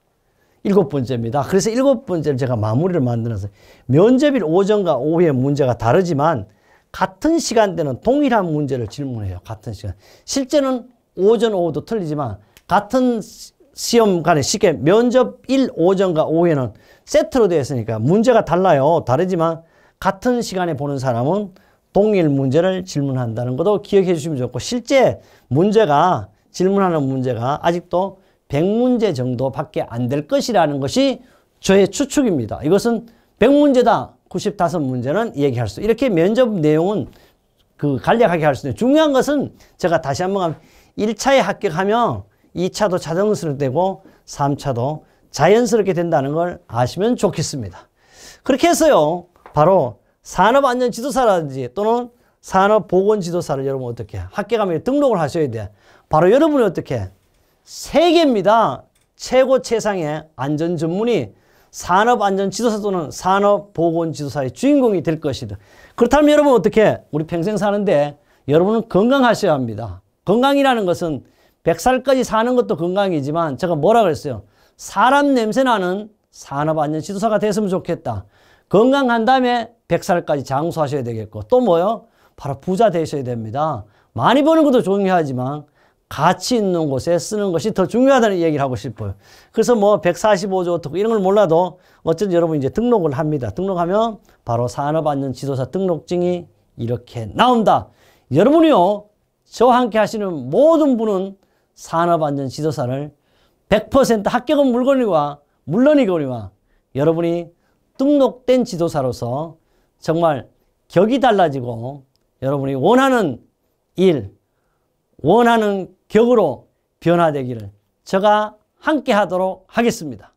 일곱 번째입니다. 그래서 일곱 번째를 제가 마무리를 만들어서 면접일 오전과 오후에 문제가 다르지만 같은 시간대는 동일한 문제를 질문해요. 같은 시간. 실제는 오전, 오후도 틀리지만 같은 시험관에 쉽게 면접 1, 오전과 오후에는 세트로 되어 있으니까 문제가 달라요. 다르지만 같은 시간에 보는 사람은 동일 문제를 질문한다는 것도 기억해 주시면 좋고 실제 문제가 질문하는 문제가 아직도 100문제 정도밖에 안 될 것이라는 것이 저의 추측입니다. 이것은 100문제다. 95문제는 얘기할 수. 이렇게 면접 내용은 그 간략하게 할 수 있는데 중요한 것은 제가 다시 한 번 1차에 합격하면 2차도 자연스럽게 되고 3차도 자연스럽게 된다는 걸 아시면 좋겠습니다. 그렇게 해서요. 바로 산업안전지도사라든지 또는 산업보건지도사를 여러분 어떻게 학계감면 등록을 하셔야 돼. 요 바로 여러분이 어떻게 세계입니다. 최고 최상의 안전 전문의 산업안전지도사 또는 산업보건지도사의 주인공이 될 것이다. 그렇다면 여러분 어떻게 우리 평생 사는데 여러분은 건강하셔야 합니다. 건강이라는 것은 100살까지 사는 것도 건강이지만 제가 뭐라 그랬어요? 사람 냄새나는 산업안전 지도사가 됐으면 좋겠다. 건강한 다음에 100살까지 장수하셔야 되겠고 또 뭐요? 바로 부자 되셔야 됩니다. 많이 버는 것도 중요하지만 가치 있는 곳에 쓰는 것이 더 중요하다는 얘기를 하고 싶어요. 그래서 뭐 145조 어떻고 이런 걸 몰라도 어쨌든 여러분 이제 등록을 합니다. 등록하면 바로 산업안전 지도사 등록증이 이렇게 나온다. 여러분이요. 저와 함께 하시는 모든 분은 산업안전지도사를 100% 합격은 물건이와 물론이거니와 여러분이 등록된 지도사로서 정말 격이 달라지고 여러분이 원하는 일, 원하는 격으로 변화되기를 제가 함께 하도록 하겠습니다.